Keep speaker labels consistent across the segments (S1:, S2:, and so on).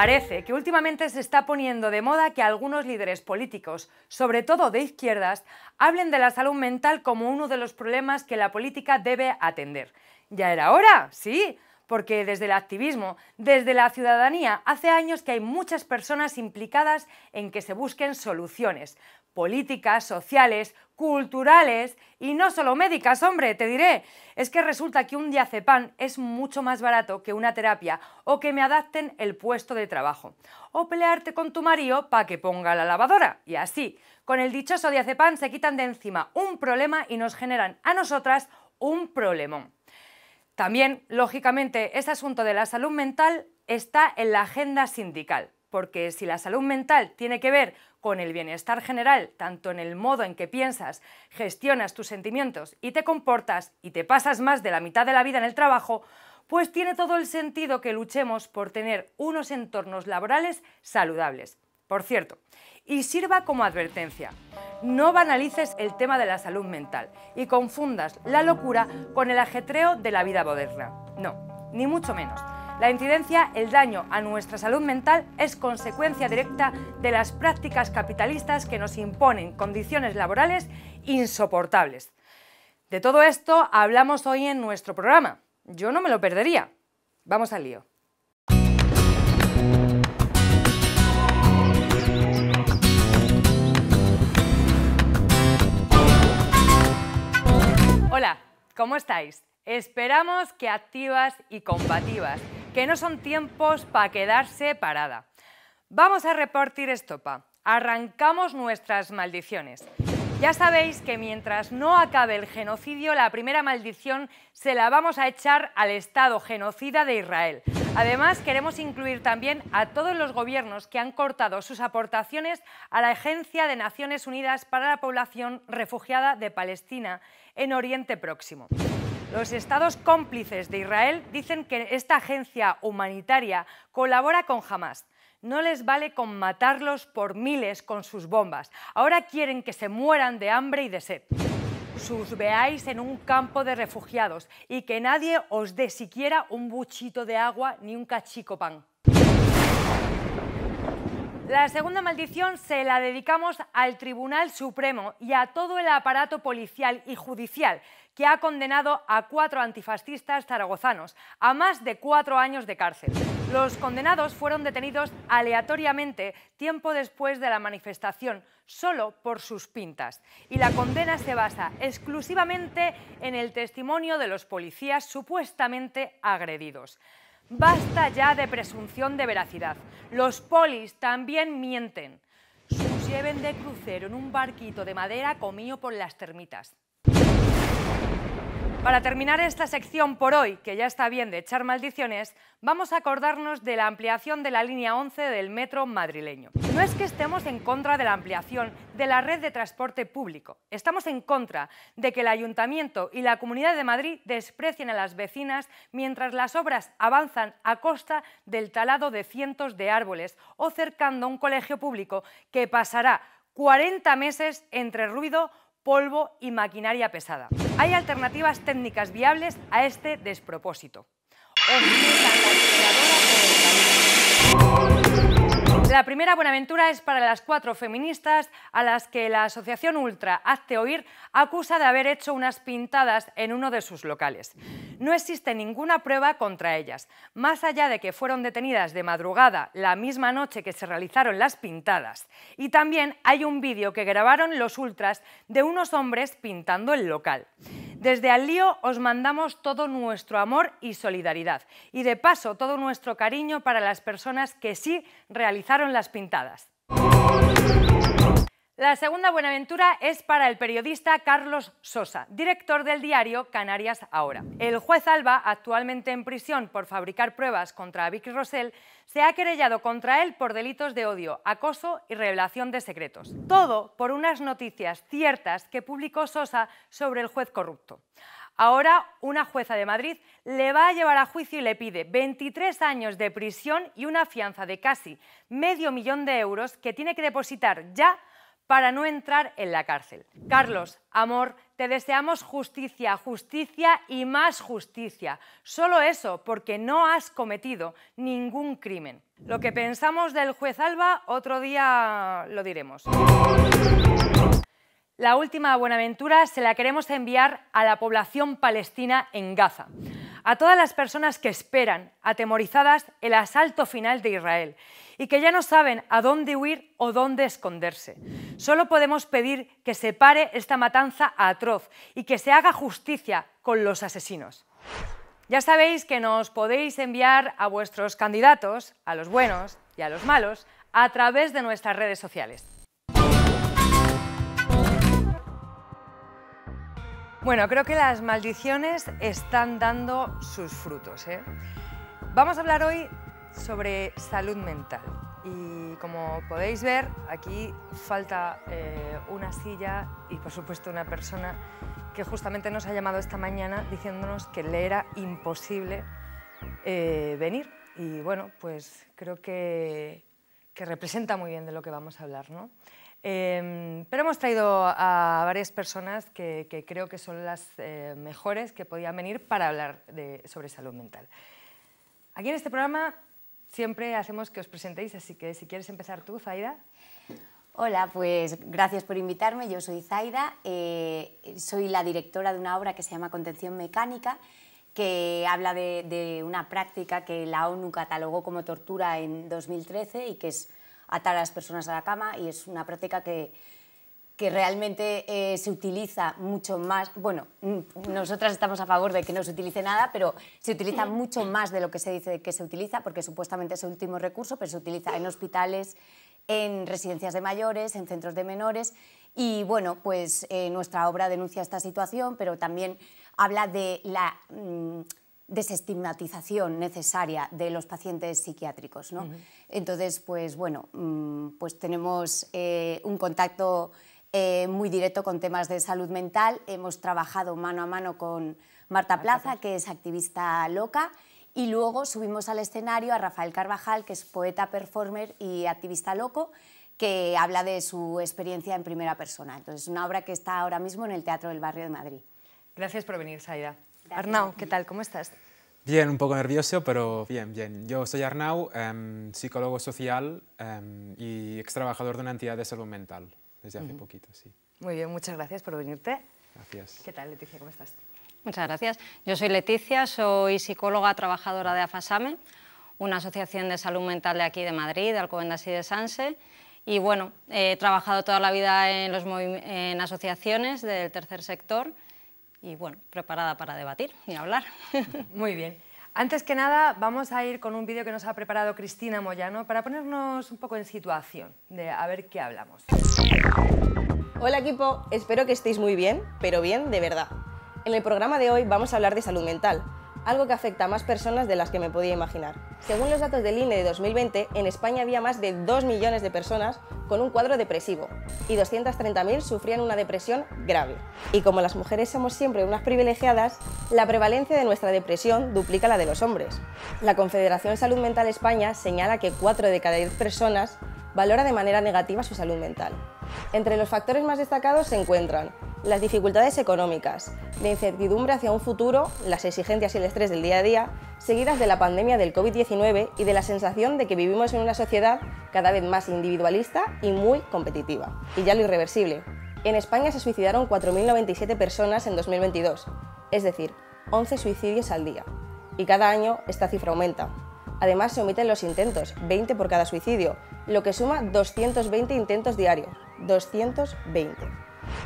S1: Parece que últimamente se está poniendo de moda que algunos líderes políticos, sobre todo de izquierdas, hablen de la salud mental como uno de los problemas que la política debe atender. Ya era hora, sí, porque desde el activismo, desde la ciudadanía, hace años que hay muchas personas implicadas en que se busquen soluciones, políticas, sociales, culturales y no solo médicas, hombre, te diré. Es que resulta que un diazepam es mucho más barato que una terapia o que me adapten el puesto de trabajo. O pelearte con tu marido para que ponga la lavadora. Y así, con el dichoso diazepam se quitan de encima un problema y nos generan a nosotras un problemón. También, lógicamente, este asunto de la salud mental está en la agenda sindical porque si la salud mental tiene que ver con el bienestar general, tanto en el modo en que piensas, gestionas tus sentimientos y te comportas y te pasas más de la mitad de la vida en el trabajo, pues tiene todo el sentido que luchemos por tener unos entornos laborales saludables. Por cierto, y sirva como advertencia, no banalices el tema de la salud mental y confundas la locura con el ajetreo de la vida moderna. No, ni mucho menos. La incidencia, el daño a nuestra salud mental es consecuencia directa de las prácticas capitalistas que nos imponen condiciones laborales insoportables. De todo esto hablamos hoy en nuestro programa. Yo no me lo perdería. Vamos al lío. Hola, ¿cómo estáis? Esperamos que activas y combativas que no son tiempos para quedarse parada. Vamos a repartir estopa. Arrancamos nuestras maldiciones. Ya sabéis que mientras no acabe el genocidio, la primera maldición se la vamos a echar al Estado genocida de Israel. Además, queremos incluir también a todos los gobiernos que han cortado sus aportaciones a la Agencia de Naciones Unidas para la Población Refugiada de Palestina en Oriente Próximo. Los estados cómplices de Israel dicen que esta agencia humanitaria colabora con Hamas. No les vale con matarlos por miles con sus bombas. Ahora quieren que se mueran de hambre y de sed. Sus veáis en un campo de refugiados y que nadie os dé siquiera un buchito de agua ni un cachico pan. La segunda maldición se la dedicamos al Tribunal Supremo y a todo el aparato policial y judicial que ha condenado a cuatro antifascistas zaragozanos a más de cuatro años de cárcel. Los condenados fueron detenidos aleatoriamente tiempo después de la manifestación, solo por sus pintas. Y la condena se basa exclusivamente en el testimonio de los policías supuestamente agredidos. Basta ya de presunción de veracidad. Los polis también mienten. Sus lleven de crucero en un barquito de madera comido por las termitas. Para terminar esta sección por hoy, que ya está bien de echar maldiciones, vamos a acordarnos de la ampliación de la línea 11 del metro madrileño. No es que estemos en contra de la ampliación de la red de transporte público, estamos en contra de que el Ayuntamiento y la Comunidad de Madrid desprecien a las vecinas mientras las obras avanzan a costa del talado de cientos de árboles o cercando un colegio público que pasará 40 meses entre ruido, polvo y maquinaria pesada. Hay alternativas técnicas viables a este despropósito. La primera Buenaventura es para las cuatro feministas a las que la asociación Ultra Hazte Oír acusa de haber hecho unas pintadas en uno de sus locales. No existe ninguna prueba contra ellas, más allá de que fueron detenidas de madrugada la misma noche que se realizaron las pintadas. Y también hay un vídeo que grabaron los ultras de unos hombres pintando el local. Desde Alío os mandamos todo nuestro amor y solidaridad y de paso todo nuestro cariño para las personas que sí realizaron las pintadas. La segunda buenaventura es para el periodista Carlos Sosa, director del diario Canarias Ahora. El juez Alba, actualmente en prisión por fabricar pruebas contra Vicky Rosell, se ha querellado contra él por delitos de odio, acoso y revelación de secretos. Todo por unas noticias ciertas que publicó Sosa sobre el juez corrupto. Ahora una jueza de Madrid le va a llevar a juicio y le pide 23 años de prisión y una fianza de casi medio millón de euros que tiene que depositar ya para no entrar en la cárcel. Carlos, amor, te deseamos justicia, justicia y más justicia. Solo eso, porque no has cometido ningún crimen. Lo que pensamos del juez Alba, otro día lo diremos. La última Buenaventura se la queremos enviar a la población palestina en Gaza, a todas las personas que esperan, atemorizadas, el asalto final de Israel y que ya no saben a dónde huir o dónde esconderse. Solo podemos pedir que se pare esta matanza atroz y que se haga justicia con los asesinos. Ya sabéis que nos podéis enviar a vuestros candidatos, a los buenos y a los malos, a través de nuestras redes sociales. Bueno, creo que las maldiciones están dando sus frutos. ¿eh? Vamos a hablar hoy sobre salud mental. Y como podéis ver, aquí falta eh, una silla y por supuesto una persona que justamente nos ha llamado esta mañana diciéndonos que le era imposible eh, venir. Y bueno, pues creo que, representa muy bien de lo que vamos a hablar, ¿no? Em, pero hemos traído a varias personas que, que creo que son las eh, mejores que podían venir para hablar de, sobre salud mental. Aquí en este programa siempre hacemos que os presentéis, así que si quieres empezar tú, Zaida. Hola,
S2: pues gracias por invitarme. Yo soy Zaida, eh, soy la directora de una obra que se llama Contención Mecánica, que habla de, de, una práctica que la ONU catalogó como tortura en 2013 y que es atar a las personas a la cama y es una práctica que que realmente eh, se utiliza mucho más, bueno, mm, nosotras estamos a favor de que no se utilice nada, pero se utiliza mucho más de lo que se dice que se utiliza, porque supuestamente es el último recurso, pero se utiliza en hospitales, en residencias de mayores, en centros de menores. Y bueno, pues eh, nuestra obra denuncia esta situación, pero también habla de la mm, desestigmatización necesaria de los pacientes psiquiátricos. Entonces, pues bueno, mm, pues tenemos eh, un contacto eh, muy directo con temas de salud mental. Hemos trabajado mano a mano con Marta Plaza, que es activista loca, y luego subimos al escenario a Rafael Carvajal, que es poeta, performer y activista loco, que habla de su experiencia en primera persona. Entonces, una obra que está ahora mismo en el Teatro del Barrio de Madrid. Gracias
S1: por venir, Saida. Arnau, ¿qué tal? ¿Cómo estás?
S3: Bien, un poco nervioso, pero bien, bien. Yo soy Arnau, em, psicólogo social em, y ex trabajador de una entidad de salud mental desde hace poquito, sí.
S1: Muy bien, muchas gracias por venirte.
S3: Gracias. ¿Qué tal,
S1: Leticia? ¿Cómo estás?
S4: Muchas gracias. Yo soy Leticia, soy psicóloga trabajadora de AFASAME, una asociación de salud mental de aquí de Madrid, de Alcobendas y de Sanse. Y bueno, he trabajado toda la vida en, asociaciones del tercer sector y bueno, preparada para debatir y hablar.
S1: Muy bien. Antes que nada, vamos a ir con un vídeo que nos ha preparado Cristina Moyano para ponernos un poco en situación de a ver qué hablamos.
S5: Hola equipo, espero que estéis muy bien, pero bien de verdad. En el programa de hoy vamos a hablar de salud mental, algo que afecta a más personas de las que me podía imaginar. Según los datos del INE de 2020, en España había más de 2 millones de personas con un cuadro depresivo y 230.000 sufrían una depresión grave. Y como las mujeres somos siempre unas privilegiadas, la prevalencia de nuestra depresión duplica la de los hombres. La Confederación Salud Mental España señala que 4 de cada 10 personas valora de manera negativa su salud mental. Entre los factores más destacados se encuentran las dificultades económicas, la incertidumbre hacia un futuro, las exigencias y el estrés del día a día, seguidas de la pandemia del COVID-19 y de la sensación de que vivimos en una sociedad cada vez más individualista y muy competitiva. Y ya lo irreversible. En España se suicidaron 4.097 personas en 2022, es decir, 11 suicidios al día. Y cada año esta cifra aumenta. Además, se omiten los intentos, 20 por cada suicidio, lo que suma 220 intentos diarios. 220.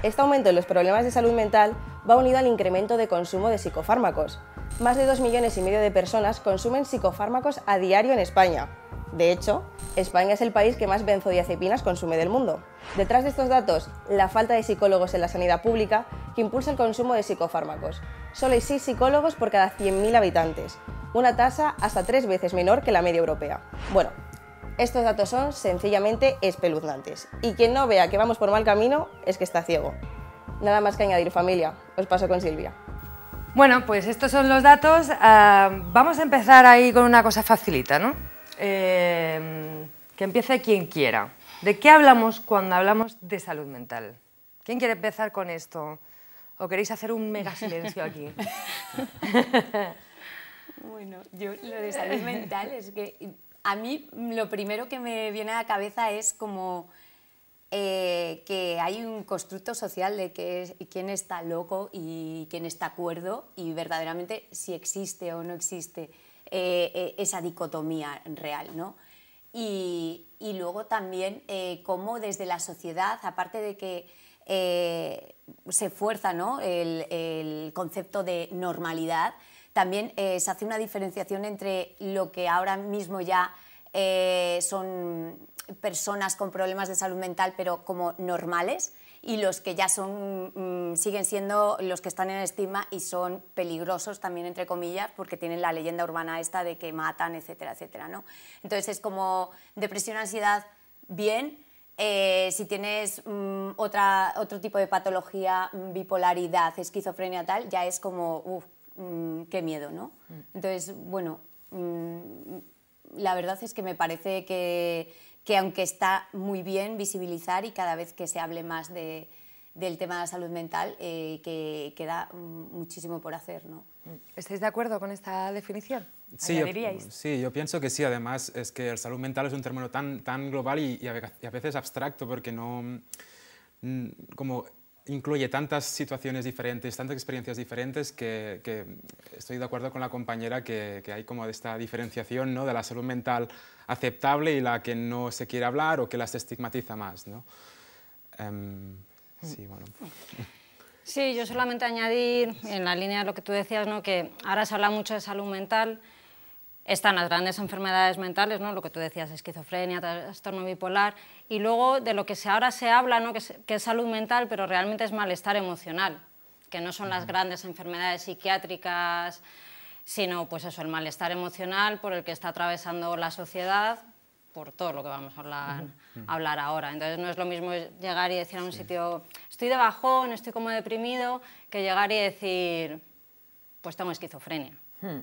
S5: Este aumento en los problemas de salud mental va unido al incremento de consumo de psicofármacos. Más de 2 millones y medio de personas consumen psicofármacos a diario en España. De hecho, España es el país que más benzodiazepinas consume del mundo. Detrás de estos datos, la falta de psicólogos en la sanidad pública que impulsa el consumo de psicofármacos. Solo hay 6 psicólogos por cada 100.000 habitantes, una tasa hasta tres veces menor que la media europea. Bueno, estos datos son sencillamente espeluznantes y quien no vea que vamos por mal camino es que está ciego. Nada más que añadir familia, os paso con Silvia.
S1: Bueno, pues estos son los datos. Ah, vamos a empezar ahí con una cosa facilita, ¿no? Em, que empiece quien quiera. ¿De qué hablamos cuando hablamos de salud mental? ¿Quién quiere empezar con esto? ¿O queréis hacer un mega silencio aquí? Bueno, yo lo de salud mental es
S2: que a mí lo primero que me viene a la cabeza es como eh, que hay un constructo social de que quién está loco y quién está cuerdo y verdaderamente si existe o no existe eh, eh, esa dicotomía real, ¿no? Y, luego también cómo desde la sociedad, aparte de que se fuerza ¿no? el concepto de normalidad, también eh, se hace una diferenciación entre lo que ahora mismo ya eh, son personas con problemas de salud mental, pero como normales, y los que ya son, mm, siguen siendo los que están en estima y son peligrosos también, entre comillas, porque tienen la leyenda urbana esta de que matan, etcétera, etcétera, ¿no? Entonces es como depresión, ansiedad, bien, eh, si tienes mm, otra, otro tipo de patología, mm, bipolaridad, esquizofrenia, tal, ya es como, Mm, qué miedo, ¿no? Mm. Entonces, bueno, mm, la verdad es que me parece que, que, aunque está muy bien visibilizar y cada vez que se hable más de, del tema de la salud mental, eh, que queda muchísimo
S1: por hacer, ¿no? ¿Estáis de acuerdo con esta definición?
S3: Sí yo, yo pienso que sí. Además, es que el salud mental es un término tan, tan global y, y a veces abstracto porque no... Como incluye tantas situaciones diferentes, tantas experiencias diferentes, que, estoy de acuerdo con la compañera que, hay como esta diferenciación ¿no? de la salud mental aceptable y la que no se quiere hablar o que las estigmatiza más. ¿no? Em, sí, bueno.
S4: sí, yo solamente añadir, en la línea de lo que tú decías, ¿no? que ahora se habla mucho de salud mental, están las grandes enfermedades mentales, ¿no? lo que tú decías, esquizofrenia, trastorno bipolar, y luego de lo que ahora se habla, ¿no? que, es, salud mental, pero realmente es malestar emocional, que no son las grandes enfermedades psiquiátricas, sino pues eso, el malestar emocional por el que está atravesando la sociedad, por todo lo que vamos a hablar, ahora. Entonces no es lo mismo llegar y decir a un sitio, estoy de bajón, estoy como deprimido, que llegar y decir,
S1: pues tengo esquizofrenia. Hmm.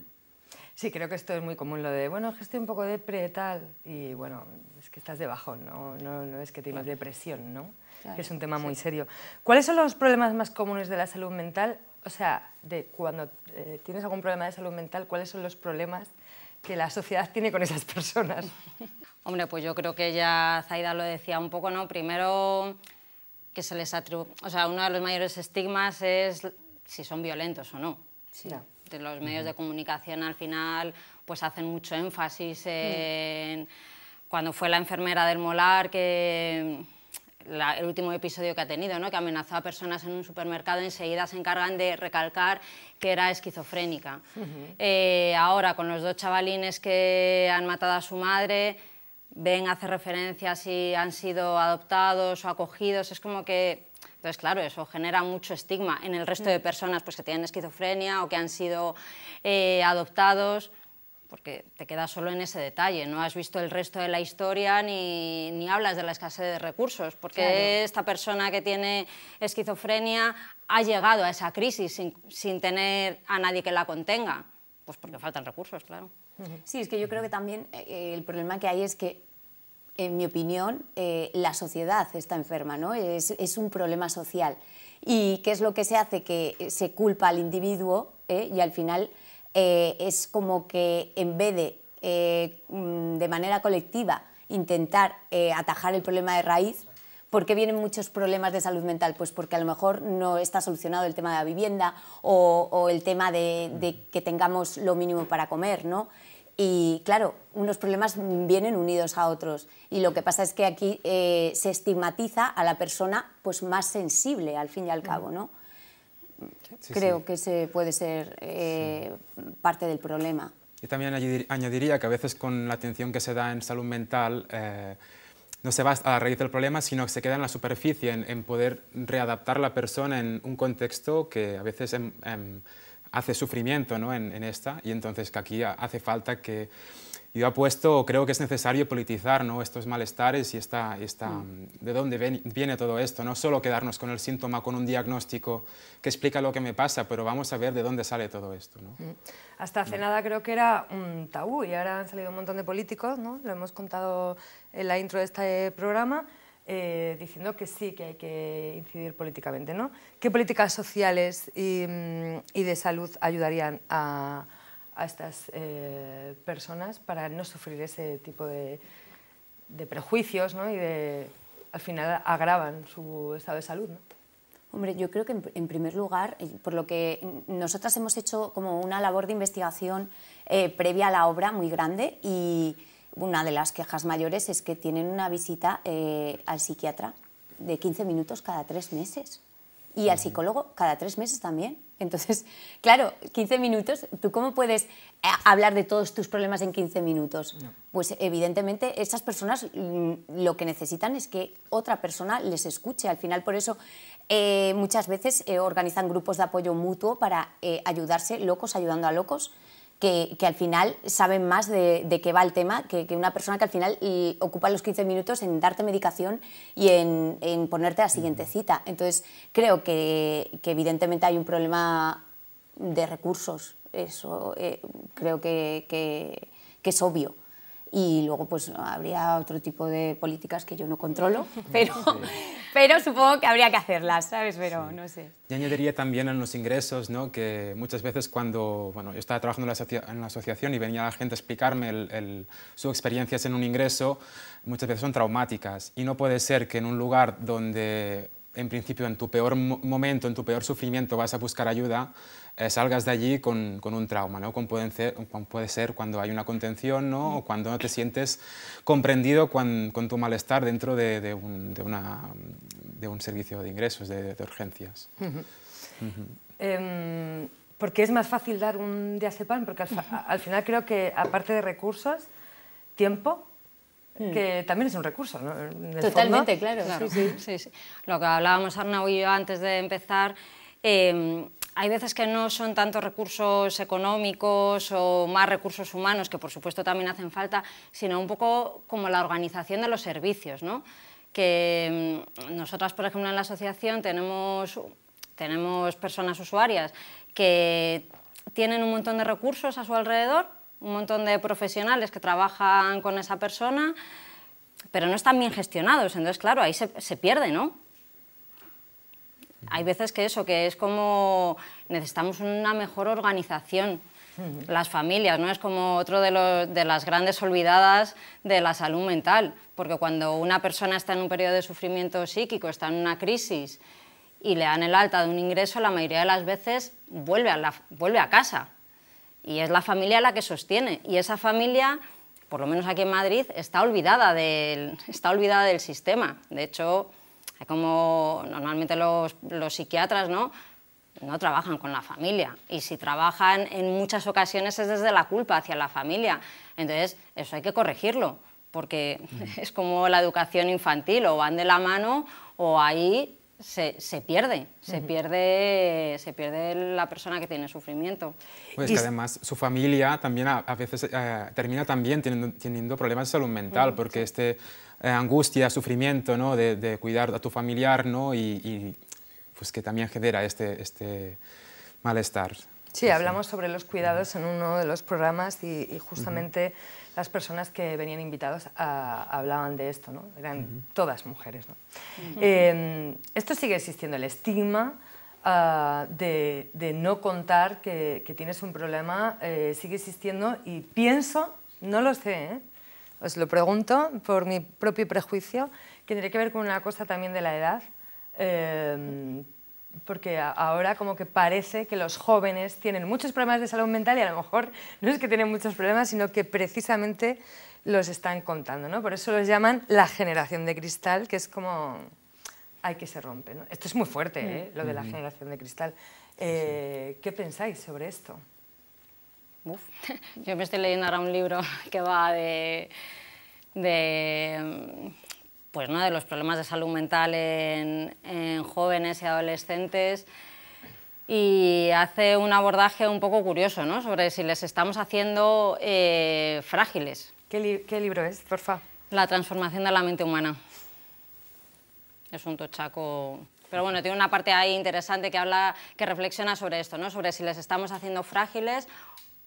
S1: Sí, creo que esto es muy común, lo de, bueno, es que estoy un poco depre, tal, y bueno, es que estás debajo, ¿no? No, no es que tengas depresión, ¿no? que es un tema muy serio. ¿Cuáles son los problemas más comunes de la salud mental? O sea, de cuando eh, tienes algún problema de salud mental, ¿cuáles son los problemas que la sociedad tiene con esas personas?
S4: Hombre, pues yo creo que ya Zaida lo decía un poco, ¿no? Primero que se les atribuye, o sea, uno de los mayores estigmas es si son violentos o no. Sí los medios de comunicación al final pues hacen mucho énfasis en... Cuando fue la enfermera del molar que... Mm, el último episodio que ha tenido, ¿no? que amenazó a personas en un supermercado, enseguida se encargan de recalcar que era esquizofrénica. Eh, ahora, con los dos chavalines que han matado a su madre, ven, hace referencia a si han sido adoptados o acogidos, es como que entonces, claro, eso genera mucho estigma en el resto de mm. personas pues, que tienen esquizofrenia o que han sido eh, adoptados, porque te quedas solo en ese detalle, no has visto el resto de la historia ni, hablas de la escasez de recursos, porque esta persona que tiene esquizofrenia ha llegado a esa crisis sin tener a nadie que la contenga, pues porque faltan recursos, claro.
S2: Sí, es que yo creo que también eh, el problema que hay es que en mi opinión, eh, la sociedad está enferma, ¿no? Es, un problema social. ¿Y qué es lo que se hace? Que se culpa al individuo ¿eh? y al final eh, es como que en vez de, mm, de manera colectiva, intentar atajar el problema de raíz, ¿Por qué vienen muchos problemas de salud mental? Pues porque a lo mejor no está solucionado el tema de la vivienda o, el tema de, de, que tengamos lo mínimo para comer, ¿no? Y claro, unos problemas vienen unidos a otros. Y lo que pasa es que aquí eh, se estigmatiza a la persona pues, más sensible, al fin y al cabo, ¿no? Creo que ese puede ser eh, parte del problema.
S3: Y también añadiría que a veces con la atención que se da en salud mental eh, no se va a la raíz del problema, sino que se queda en la superficie, en, poder readaptar a la persona en un contexto que a veces... Em, em, hace sufrimiento ¿no? en, esta y entonces que aquí hace falta que... Yo apuesto, creo que es necesario politizar ¿no? estos malestares y esta, esta mm. Mm, de dónde viene todo esto. No solo quedarnos con el síntoma, con un diagnóstico que explica lo que me pasa, pero vamos a ver de dónde sale todo esto. ¿no? Mm. Hasta
S1: hace nada creo que era un tabú y ahora han salido un montón de políticos, ¿no? lo hemos contado en la intro de este programa, eh, diciendo que sí, que hay que incidir políticamente. ¿no? ¿Qué políticas sociales y, mm, de salud ayudarían a, estas eh, personas para no sufrir ese tipo de, prejuicios ¿no? y de, al final agravan su estado de salud? ¿no?
S2: Hombre, yo creo que en, primer lugar, eh, por lo que nosotras hemos hecho como una labor de investigación previa a la obra muy grande y, una de las quejas mayores es que tienen una visita eh, al psiquiatra de 15 minutos cada tres meses y al psicólogo cada tres meses también. Entonces, claro, 15 minutos, ¿tú cómo puedes eh, hablar de todos tus problemas en 15 minutos? Pues evidentemente esas personas mm, lo que necesitan es que otra persona les escuche. Al final, por eso eh, muchas veces organizan grupos de apoyo mutuo para ayudarse, locos ayudando a locos que, al final saben más de, qué va el tema que, una persona que al final ocupa los 15 minutos en darte medicación y en, ponerte la siguiente cita. Entonces, creo que, evidentemente hay un problema de recursos. Eso eh, creo que, es obvio y luego pues habría otro tipo de políticas que yo no controlo, pero, pero supongo que habría que hacerlas, ¿sabes? Pero no sé.
S3: Y añadiría también en los ingresos, ¿no? que muchas veces cuando bueno, yo estaba trabajando en la, asociación y venía la gente a explicarme el, sus experiencias en un ingreso, muchas veces son traumáticas y no puede ser que en un lugar donde en principio en tu peor momento, en tu peor sufrimiento vas a buscar ayuda, eh, salgas de allí con, con un trauma, ¿no? Como puede, ser, puede ser cuando hay una contención ¿no? o cuando no te sientes comprendido con, tu malestar dentro de, un, de, una, de, un, servicio de ingresos, de, urgencias.
S1: Em, porque es más fácil dar un diazepam, porque al final creo que aparte de recursos, tiempo, Hmm. que también es un recurso. ¿no? Totalmente, claro.
S4: Lo que hablábamos Arnau y yo antes de empezar, em, hay veces que no son tantos recursos económicos o más recursos humanos, que por supuesto también hacen falta, sino un poco como la organización de los servicios. ¿no? Que em, nosotras, por ejemplo, en la asociación tenemos, tenemos personas usuarias que tienen un montón de recursos a su alrededor un montón de profesionales que trabajan con esa persona, pero no están bien gestionados. Entonces, claro, ahí se, pierde, ¿no? Hay veces que eso, que es como necesitamos una mejor organización. Las familias, ¿no? Es como otro de, las grandes olvidadas de la salud mental, porque cuando una persona está en un periodo de sufrimiento psíquico, está en una crisis y le dan el alta de un ingreso, la mayoría de las veces vuelve a casa, y es la familia la que sostiene. Y esa familia, por lo menos aquí en Madrid, está olvidada del, está olvidada del sistema. De hecho, como normalmente los, psiquiatras, ¿no? no trabajan con la familia y si trabajan en muchas ocasiones es desde la culpa hacia la familia. Entonces, eso hay que corregirlo, porque mm. es como la educación infantil, o van de la mano o ahí se, pierde, se pierde, se pierde la persona que tiene sufrimiento.
S3: Pues además su familia también a, veces eh, termina también teniendo, problemas de salud mental, porque este eh, angustia, sufrimiento, ¿no? De, cuidar a tu familiar, ¿no? Y, pues que también genera este, este malestar. Pues
S1: sí, hablamos sobre los cuidados en uno de los programas y, justamente las personas que venían invitadas hablaban de esto, ¿no? eran todas mujeres. Em, esto sigue existiendo, el estigma ah, de, no contar que, tienes un problema eh, sigue existiendo y pienso, no lo sé, ¿eh? os lo pregunto por mi propio prejuicio, que tiene que ver con una cosa también de la edad em, porque ahora como que parece que los jóvenes tienen muchos problemas de salud mental y a lo mejor no es que tienen muchos problemas, sino que precisamente los están contando, ¿no? Por eso los llaman la generación de cristal, que es como... hay que se rompe, ¿no? Esto es muy fuerte, ¿eh? mm. Lo de la generación de cristal. Eh, ¿Qué pensáis sobre esto? Uf.
S4: Yo me estoy leyendo ahora un libro que va de pues, ¿no? de los problemas de salud mental en, jóvenes y adolescentes y hace un abordaje un poco curioso ¿no? sobre si les estamos haciendo eh, frágiles. ¿Qué, libro es, porfa? La transformación de la mente humana. Es un tochaco... Pero bueno, tiene una parte ahí interesante que habla, que reflexiona sobre esto, ¿no? sobre si les estamos haciendo frágiles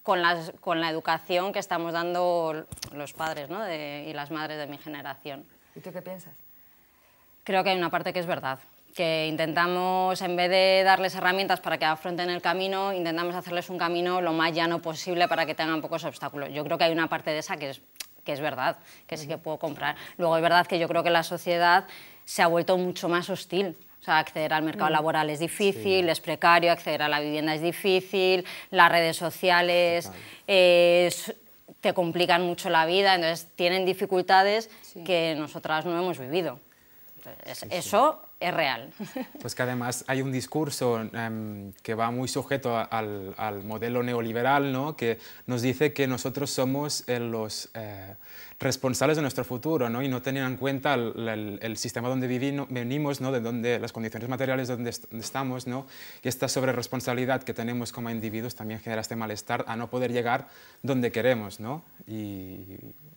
S4: con, la educación que estamos dando los padres y las madres de mi generación. ¿Y tú qué piensas? Creo que hay una parte que es verdad, que intentamos, en vez de darles herramientas para que afronten el camino, intentamos hacerles un camino lo más llano posible para que tengan pocos obstáculos. Yo creo que hay una parte de esa que es, que es verdad, que sí que puedo comprar. Luego es verdad que yo creo que la sociedad se ha vuelto mucho más hostil. O sea, acceder al mercado laboral es difícil, es precario, acceder a la vivienda es difícil, las redes sociales, es... Eh, te complican mucho la vida, entonces tienen dificultades que nosotras no hemos vivido. Entonces, eso es real.
S3: Pues que además hay un discurso em, que va muy sujeto al, modelo neoliberal, que nos dice que nosotros somos eh, los eh, responsables de nuestro futuro ¿no? y no tener en cuenta el, sistema donde vivimos, venimos, ¿no? de donde las condiciones materiales donde, estamos. ¿no? Y esta sobreresponsabilidad que tenemos como individuos también genera este malestar a no poder llegar donde queremos. ¿no?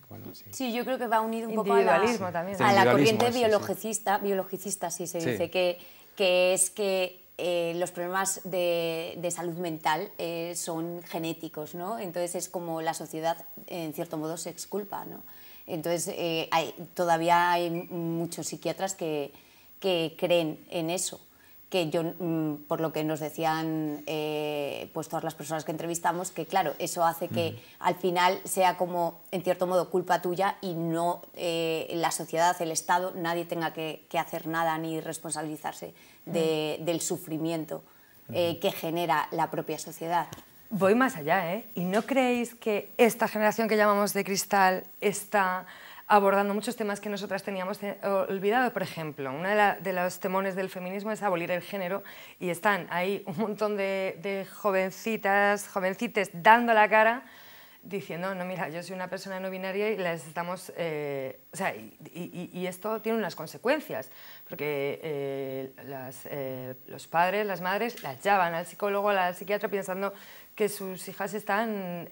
S3: Bueno,
S2: sí. yo creo que va unido un poco a la, A la corriente biologicista, biologicista sí se dice, que, es que eh, los problemas de, salud mental eh, son genéticos, ¿no? Entonces es como la sociedad, en cierto modo, se exculpa, ¿no? Entonces eh, todavía hay muchos psiquiatras que, que creen en eso que yo, mm, por lo que nos decían eh, pues todas las personas que entrevistamos, que claro, eso hace que al final sea como, en cierto modo, culpa tuya y no eh, la sociedad, el Estado, nadie tenga que, hacer nada ni responsabilizarse del sufrimiento eh, que genera la propia sociedad.
S1: Voy más allá, ¿eh? ¿Y no creéis que esta generación que llamamos de cristal está abordando muchos temas que nosotras teníamos eh, olvidado. Por ejemplo, uno de, los temones del feminismo es abolir el género y están ahí un montón de, jovencitas, jovencites dando la cara diciendo, no, mira, yo soy una persona no binaria y las estamos... Eh, o sea, y, esto tiene unas consecuencias, porque eh, los padres, las madres, las llevan al psicólogo, al psiquiatra, pensando que sus hijas están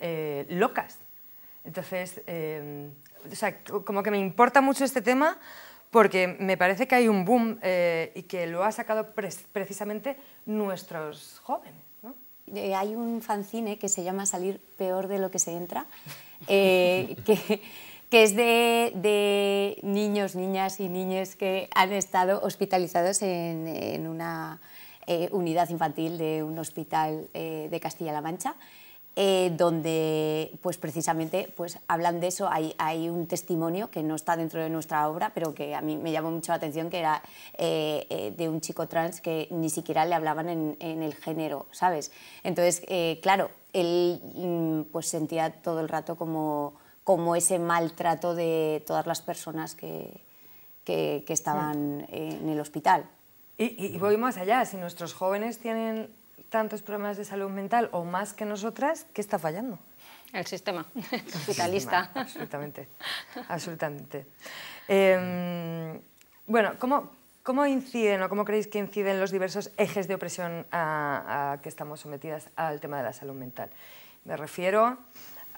S1: locas. Entonces, em, o sea, como que me importa mucho este tema porque me parece que hay un boom eh, y que lo ha sacado precisamente nuestros jóvenes. Eh, hay
S2: un fanzine que se llama Salir peor de lo que se entra, eh, que, es de, niños, niñas y niñas que han estado hospitalizados en una unidad infantil de un hospital de Castilla-La Mancha. Eh, donde pues precisamente pues hablan de eso. Hay, hay, un testimonio que no está dentro de nuestra obra, pero que a mí me llamó mucho la atención, que era eh, eh, de un chico trans que ni siquiera le hablaban en, el género, ¿sabes? Entonces, claro, él mm, pues sentía todo el rato como, como ese maltrato de todas las personas que, que, estaban en el hospital.
S1: Y, y, y voy más allá, si nuestros jóvenes tienen tantos problemas de salud mental o más que nosotras, ¿qué está fallando? El sistema capitalista. absolutamente, absolutamente. Em, bueno, ¿cómo, ¿cómo, inciden o cómo creéis que inciden los diversos ejes de opresión a, que estamos sometidas al tema de la salud mental? Me refiero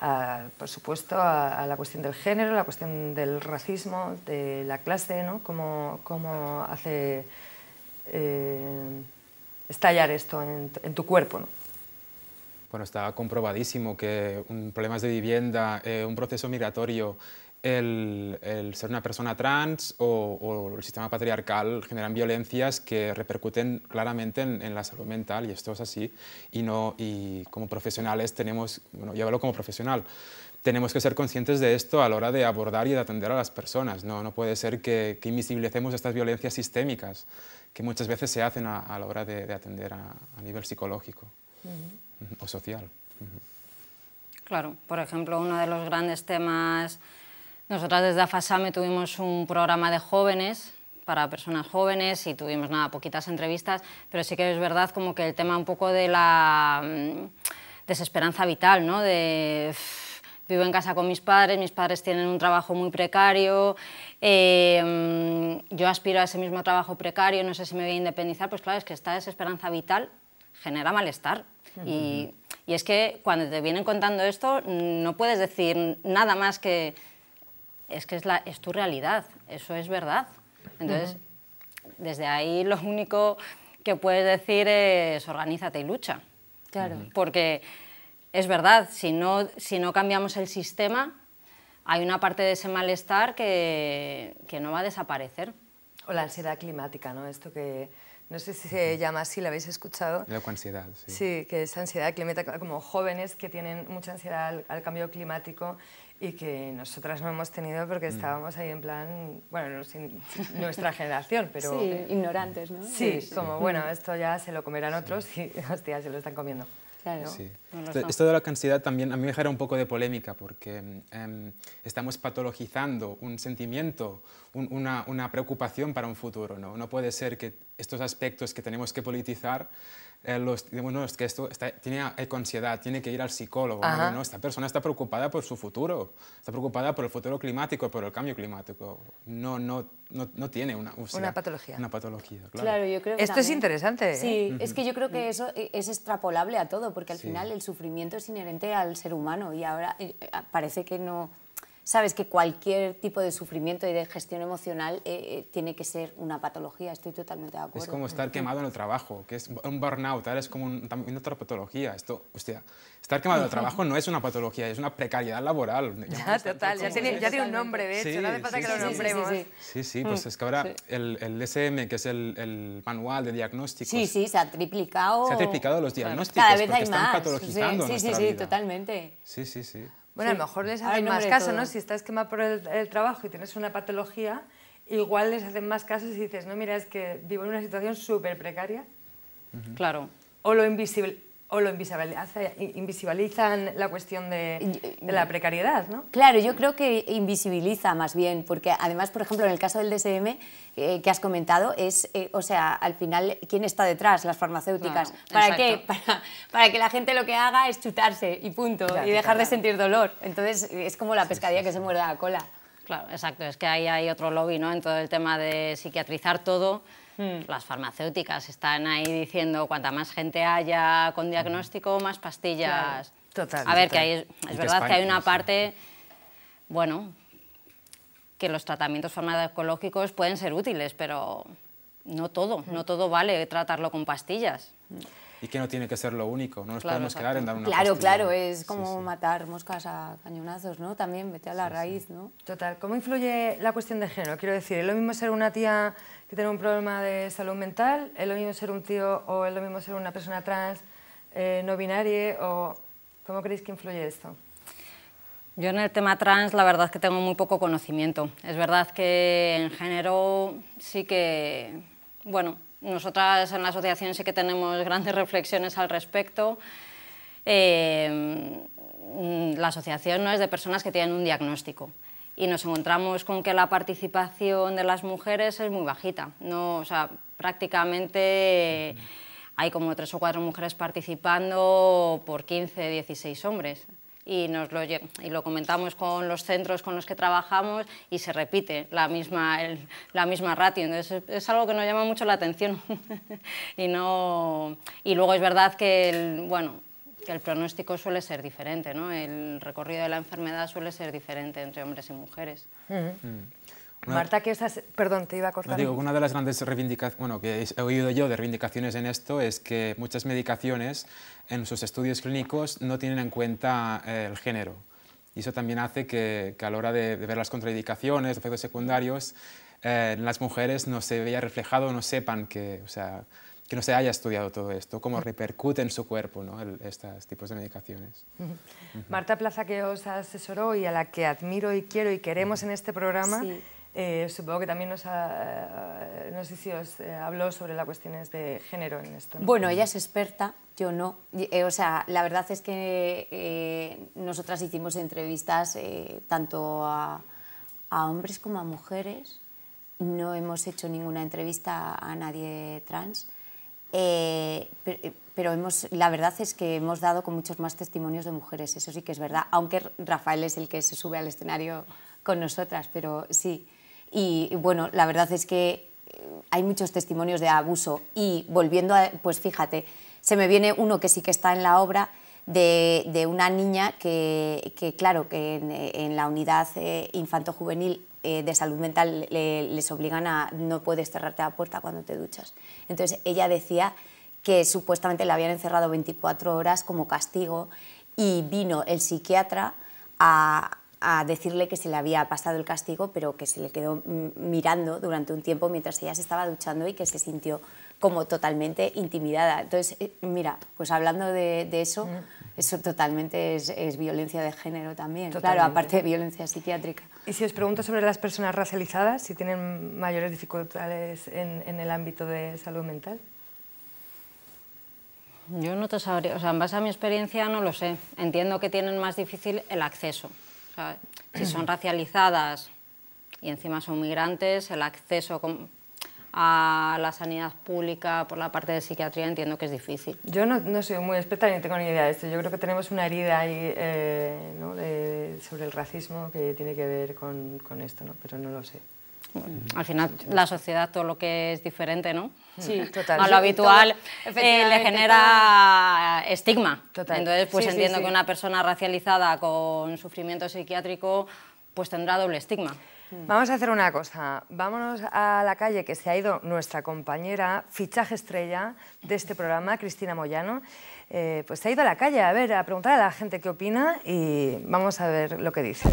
S1: a, por supuesto, a, la cuestión del género, la cuestión del racismo, de la clase, ¿no? Cómo, hace eh, estallar esto en, tu
S3: cuerpo. ¿no? Bueno, está comprobadísimo que problemas de vivienda, eh, un proceso migratorio, el, ser una persona trans o, el sistema patriarcal generan violencias que repercuten claramente en, la salud mental y esto es así. Y, no, y como profesionales tenemos, bueno, yo hablo como profesional, tenemos que ser conscientes de esto a la hora de abordar y de atender a las personas. No, no puede ser que, invisibilicemos estas violencias sistémicas que muchas veces se hacen a, la hora de, atender a, nivel psicológico o social.
S4: Claro, por ejemplo, uno de los grandes temas, nosotras desde AFASAME tuvimos un programa de jóvenes para personas jóvenes y tuvimos nada, poquitas entrevistas, pero sí que es verdad como que el tema un poco de la mm, desesperanza vital, ¿no? De, vivo en casa con mis padres, mis padres tienen un trabajo muy precario, em, yo aspiro a ese mismo trabajo precario, no sé si me voy a independizar, pues claro, es que esta desesperanza vital genera malestar. y, es que cuando te vienen contando esto, no puedes decir nada más que es que es, la, es tu realidad, eso es verdad. Entonces, desde ahí lo único que puedes decir es organízate y lucha. Claro. Porque es verdad, si no, si no cambiamos el sistema, hay una parte de ese malestar que, no va a desaparecer.
S1: O la ansiedad climática, ¿no? Esto que no sé si se llama así, la habéis escuchado.
S3: La ansiedad, sí.
S1: Sí, que es ansiedad climática, como jóvenes que tienen mucha ansiedad al, cambio climático y que nosotras no hemos tenido porque mm. estábamos ahí en plan, bueno, no nuestra generación, pero... ignorantes, ¿no? Sí, sí, como, bueno, esto ya se lo comerán otros y, hostia, se lo están comiendo esto,
S3: de la cantidad también a mí me genera un poco de polémica porque em, estamos patologizando un sentimiento, una, preocupación para un futuro. no puede ser que estos aspectos que tenemos que politizar eh, los, que esto tiene eh, ansiedad, tiene que ir al psicólogo. Esta persona está preocupada por su futuro, está preocupada por el futuro climático, por el cambio climático. No, no, no, tiene una, una patología. Una patología, claro. yo creo esto es interesante. ¿eh? Sí, es que yo creo que
S2: eso es extrapolable a todo, porque al final el sufrimiento es inherente al ser humano y ahora parece que no sabes que cualquier tipo de sufrimiento y de gestión emocional eh, eh, tiene que ser una patología, estoy totalmente
S3: de acuerdo. Es como estar quemado en el trabajo, que es un burnout, ahora es como un, también otra patología. Esto, hostia, estar quemado en el trabajo no es una patología, es una precariedad laboral. Ya,
S1: total, ya tiene, ya tiene, un nombre, de hecho, sí, no me pasa sí, que sí, lo nombremos.
S3: Sí, sí, pues es que ahora el, el DSM, que es el, manual de diagnósticos... Sí, sí, se ha triplicado... Se ha triplicado los diagnósticos, Cada vez porque están patologizando Sí, sí, sí, totalmente.
S1: Sí, sí, sí.
S3: Bueno, a lo mejor les hacen más caso, ¿no?
S1: Si estás quemado por el, trabajo y tienes una patología, igual les hacen más caso si dices, no, mira, es que vivo en una situación súper precaria. Claro. O lo invisible o lo invisibilizan la cuestión de, la precariedad, ¿no? Claro, yo creo que
S2: invisibiliza más bien, porque además, por ejemplo, en el caso del DSM eh, que has comentado, es, eh, o sea, al final, ¿quién está detrás? Las farmacéuticas. ¿Para qué? Para, que la gente lo que haga es chutarse y punto, y dejar de sentir dolor. Entonces, es como la pescadilla que se muerde la cola.
S4: Claro, exacto, es que ahí hay otro lobby, ¿no? En todo el tema de psiquiatrizar todo Hmm. Las farmacéuticas están ahí diciendo cuanta más gente haya con diagnóstico, más pastillas. Total. A ver, que hay, es verdad que, hay una parte, bueno, que los tratamientos farmacológicos pueden ser útiles, pero no todo, hmm. no todo vale tratarlo con pastillas.
S3: Hmm. Y que no tiene que ser lo único, no nos podemos quedar en dar una Claro, pastilla. claro, es
S1: como matar moscas a cañonazos, ¿no? También vete a la raíz, ¿no? Total, ¿cómo influye la cuestión de género? Quiero decir, ¿es lo mismo ser una tía que tiene un problema de salud mental, es lo mismo ser un tío o es lo mismo ser una persona trans, eh, no binaria, o ¿cómo creéis que influye esto?
S4: Yo en el tema trans la verdad es que tengo muy poco conocimiento. Es verdad que en género sí que, bueno, nosotras en la asociación sí que tenemos grandes reflexiones al respecto. Eh, mm, la asociación no es de personas que tienen un diagnóstico y nos encontramos con que la participación de las mujeres es muy bajita. No, o sea, prácticamente hay como tres o cuatro mujeres participando por 15, 16 hombres. Y, nos lo, y lo comentamos con los centros con los que trabajamos y se repite la misma, la misma ratio. Entonces es algo que nos llama mucho la atención. y, no, y luego es verdad que, el, bueno, que el pronóstico suele ser diferente, ¿no? El recorrido de la enfermedad suele ser diferente entre hombres y
S1: mujeres.
S3: Mm. Marta,
S1: que estás... Perdón, te iba a cortar. Digo, una
S3: de las grandes reivindicaciones, bueno, que he oído yo de reivindicaciones en esto es que muchas medicaciones en sus estudios clínicos no tienen en cuenta eh, el género. Y eso también hace que, que a la hora de, ver las contraindicaciones, efectos secundarios, eh, las mujeres no se vea reflejado, no sepan que, o sea, que no se haya estudiado todo esto, cómo repercute en su cuerpo estos tipos de medicaciones.
S1: Marta Plaza, que os asesoró y a la que admiro y quiero y queremos en este programa, eh, supongo que también nos, ha, eh, no sé si os eh, habló sobre las cuestiones de género en esto. Bueno, ella
S2: es experta, yo no. o sea, la verdad es que nosotras hicimos entrevistas tanto a, hombres como a mujeres. No hemos hecho ninguna entrevista a nadie trans eh, eh, pero hemos, la verdad es que hemos dado con muchos más testimonios de mujeres, eso sí que es verdad, aunque Rafael es el que se sube al escenario con nosotras, pero sí. Y bueno, la verdad es que eh, hay muchos testimonios de abuso y volviendo a, pues fíjate, se me viene uno que sí que está en la obra de, una niña que, claro, que en, la unidad infanto-juvenil eh, de salud mental les obligan a no puedes cerrarte la puerta cuando te duchas. Entonces ella decía que supuestamente la habían encerrado 24 horas como castigo y vino el psiquiatra a, decirle que se le había pasado el castigo, pero que se le quedó mirando durante un tiempo mientras ella se estaba duchando y que se sintió como totalmente intimidada. Entonces, eh, mira, pues hablando de, eso, mm. eso totalmente es, violencia de género también, claro, aparte de violencia psiquiátrica.
S1: Y si os pregunto sobre las personas racializadas, si tienen mayores dificultades en, el ámbito de salud mental. Yo no te sabría, o sea, en base a mi experiencia
S4: no lo sé. Entiendo que tienen más difícil el acceso. O sea, si son racializadas y encima son migrantes, el acceso a la sanidad pública por la parte de psiquiatría entiendo que es difícil.
S1: Yo no, no soy muy experta ni tengo ni idea de esto. Yo creo que tenemos una herida ahí eh, ¿no? sobre el racismo que tiene que ver con, con esto, ¿no? pero no lo sé. al final la
S4: sociedad todo lo que es diferente, ¿no? Sí, total. A lo habitual eh, le genera estigma. Entonces, pues entiendo que una persona racializada con sufrimiento psiquiátrico pues tendrá doble
S1: estigma. Mm. Vamos a hacer una cosa, vámonos a la calle que se ha ido nuestra compañera, fichaje estrella de este programa, Cristina Moyano, eh, pues se ha ido a la calle a ver, a preguntar a la gente qué opina y vamos a ver lo que dice.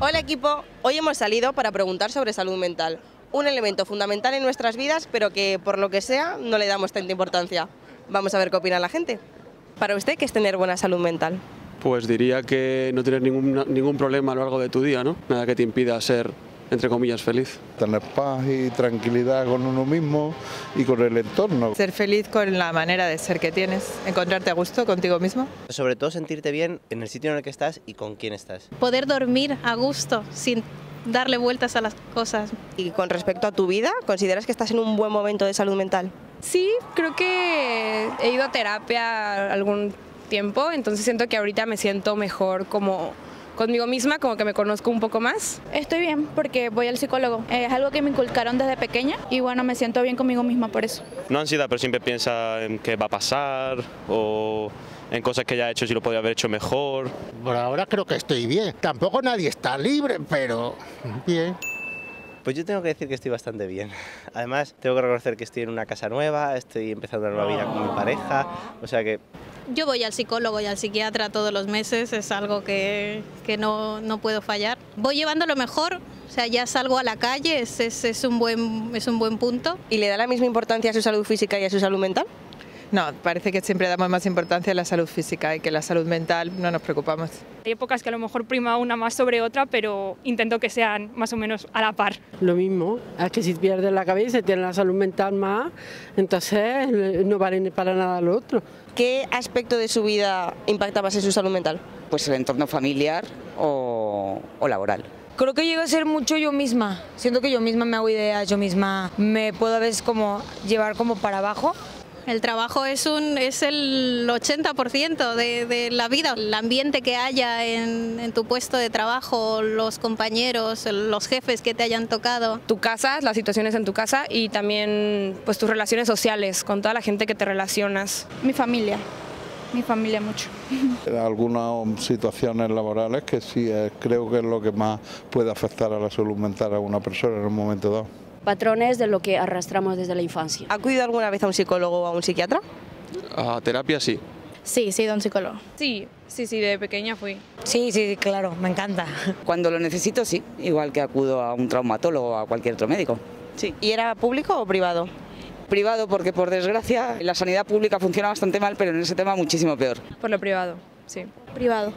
S1: Hola
S5: equipo, hoy hemos salido para preguntar sobre salud mental, un elemento fundamental en nuestras vidas pero que por lo que sea no le damos tanta importancia. Vamos a ver qué opina la gente. Para usted, ¿qué es tener buena salud mental? pues diría que no tienes ningún, ningún problema a lo largo de tu día, ¿no? Nada que te impida ser entre comillas, feliz. Tener paz
S6: y tranquilidad con uno mismo y con el entorno.
S5: Ser feliz con la manera de ser que tienes, encontrarte a gusto contigo mismo.
S6: Sobre todo sentirte bien en el sitio en el que estás y con quién estás.
S5: Poder dormir a gusto sin darle vueltas a las cosas. Y con respecto a tu vida, ¿consideras que estás en un buen momento de salud mental? Sí, creo que he ido a terapia algún tiempo, entonces siento que ahorita me siento mejor como conmigo misma, como que me conozco un poco más. Estoy bien porque voy al psicólogo. Eh, es algo que me inculcaron desde pequeña y bueno, me siento bien conmigo misma por eso.
S3: No ansiedad, pero siempre piensa en qué va a pasar o en cosas que ya he hecho si lo podría haber hecho mejor. Por ahora creo que estoy bien. Tampoco nadie está libre,
S6: pero bien. Pues yo tengo que decir que estoy bastante bien. Además, tengo que reconocer que estoy en una casa nueva, estoy empezando una nueva vida con mi pareja, o sea que
S5: yo voy al psicólogo y al psiquiatra todos los meses, es algo que, que no, puedo fallar. Voy llevando lo mejor, o sea, ya salgo a la calle, es, es, un buen, es un buen punto. ¿Y le da la misma importancia a su salud física y a su salud mental? No, parece que siempre damos más importancia a la salud física y que la salud mental no nos preocupamos.
S1: Hay épocas que a lo mejor prima una más sobre otra, pero intento que sean más o menos a la par.
S6: Lo mismo, es que si pierdes la cabeza y tienes la salud mental más, entonces eh, no vale para nada lo otro. ¿Qué aspecto de su
S5: vida impactaba más en su salud mental? Pues el entorno familiar o, laboral.
S2: Creo que llega a ser mucho yo misma. Siento que yo misma me hago ideas, yo misma me puedo a veces
S5: como llevar como para abajo el trabajo es, un, es el 80% de, la vida. El ambiente que haya en, en, tu puesto de trabajo, los compañeros, los jefes que te hayan tocado. Tu casa, las situaciones en tu casa y también pues, tus relaciones sociales con toda la gente que te relacionas. Mi familia mi familia
S2: mucho.
S6: Algunas situaciones laborales que sí eh, creo que es lo que más puede afectar a la salud mental a una persona en un momento dado
S2: patrones de lo que arrastramos desde la
S5: infancia. ¿Ha acudido alguna vez a un psicólogo o a un psiquiatra? A terapia sí. Sí, sí, un psicólogo. Sí, sí, sí, de pequeña fui. Sí, sí, claro, me encanta. Cuando lo necesito, sí, igual que acudo a un traumatólogo o a cualquier otro médico. Sí. ¿Y era público o privado? Privado, porque por desgracia la sanidad pública funciona bastante mal, pero en ese tema muchísimo peor. Por lo privado, sí. Privado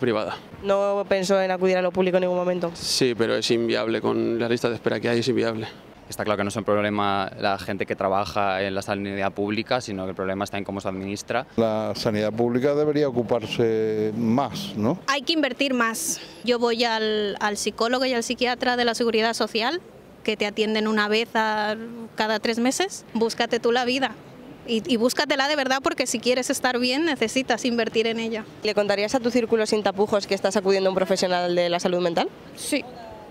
S5: privada. No pensó en acudir a lo público en ningún momento.
S2: Sí, pero es inviable, con la lista de espera que hay es inviable. Está claro que no es un problema la gente que trabaja en la sanidad pública, sino que el problema está en cómo se administra. La sanidad pública
S6: debería ocuparse más, ¿no?
S5: Hay que invertir más. Yo voy al, psicólogo y al psiquiatra de la seguridad social, que te atienden una vez cada tres meses. Búscate tú la vida y, búscatela de verdad porque si quieres estar bien necesitas invertir en ella. ¿Le contarías a tu círculo sin tapujos que estás acudiendo a un profesional de la salud mental? Sí,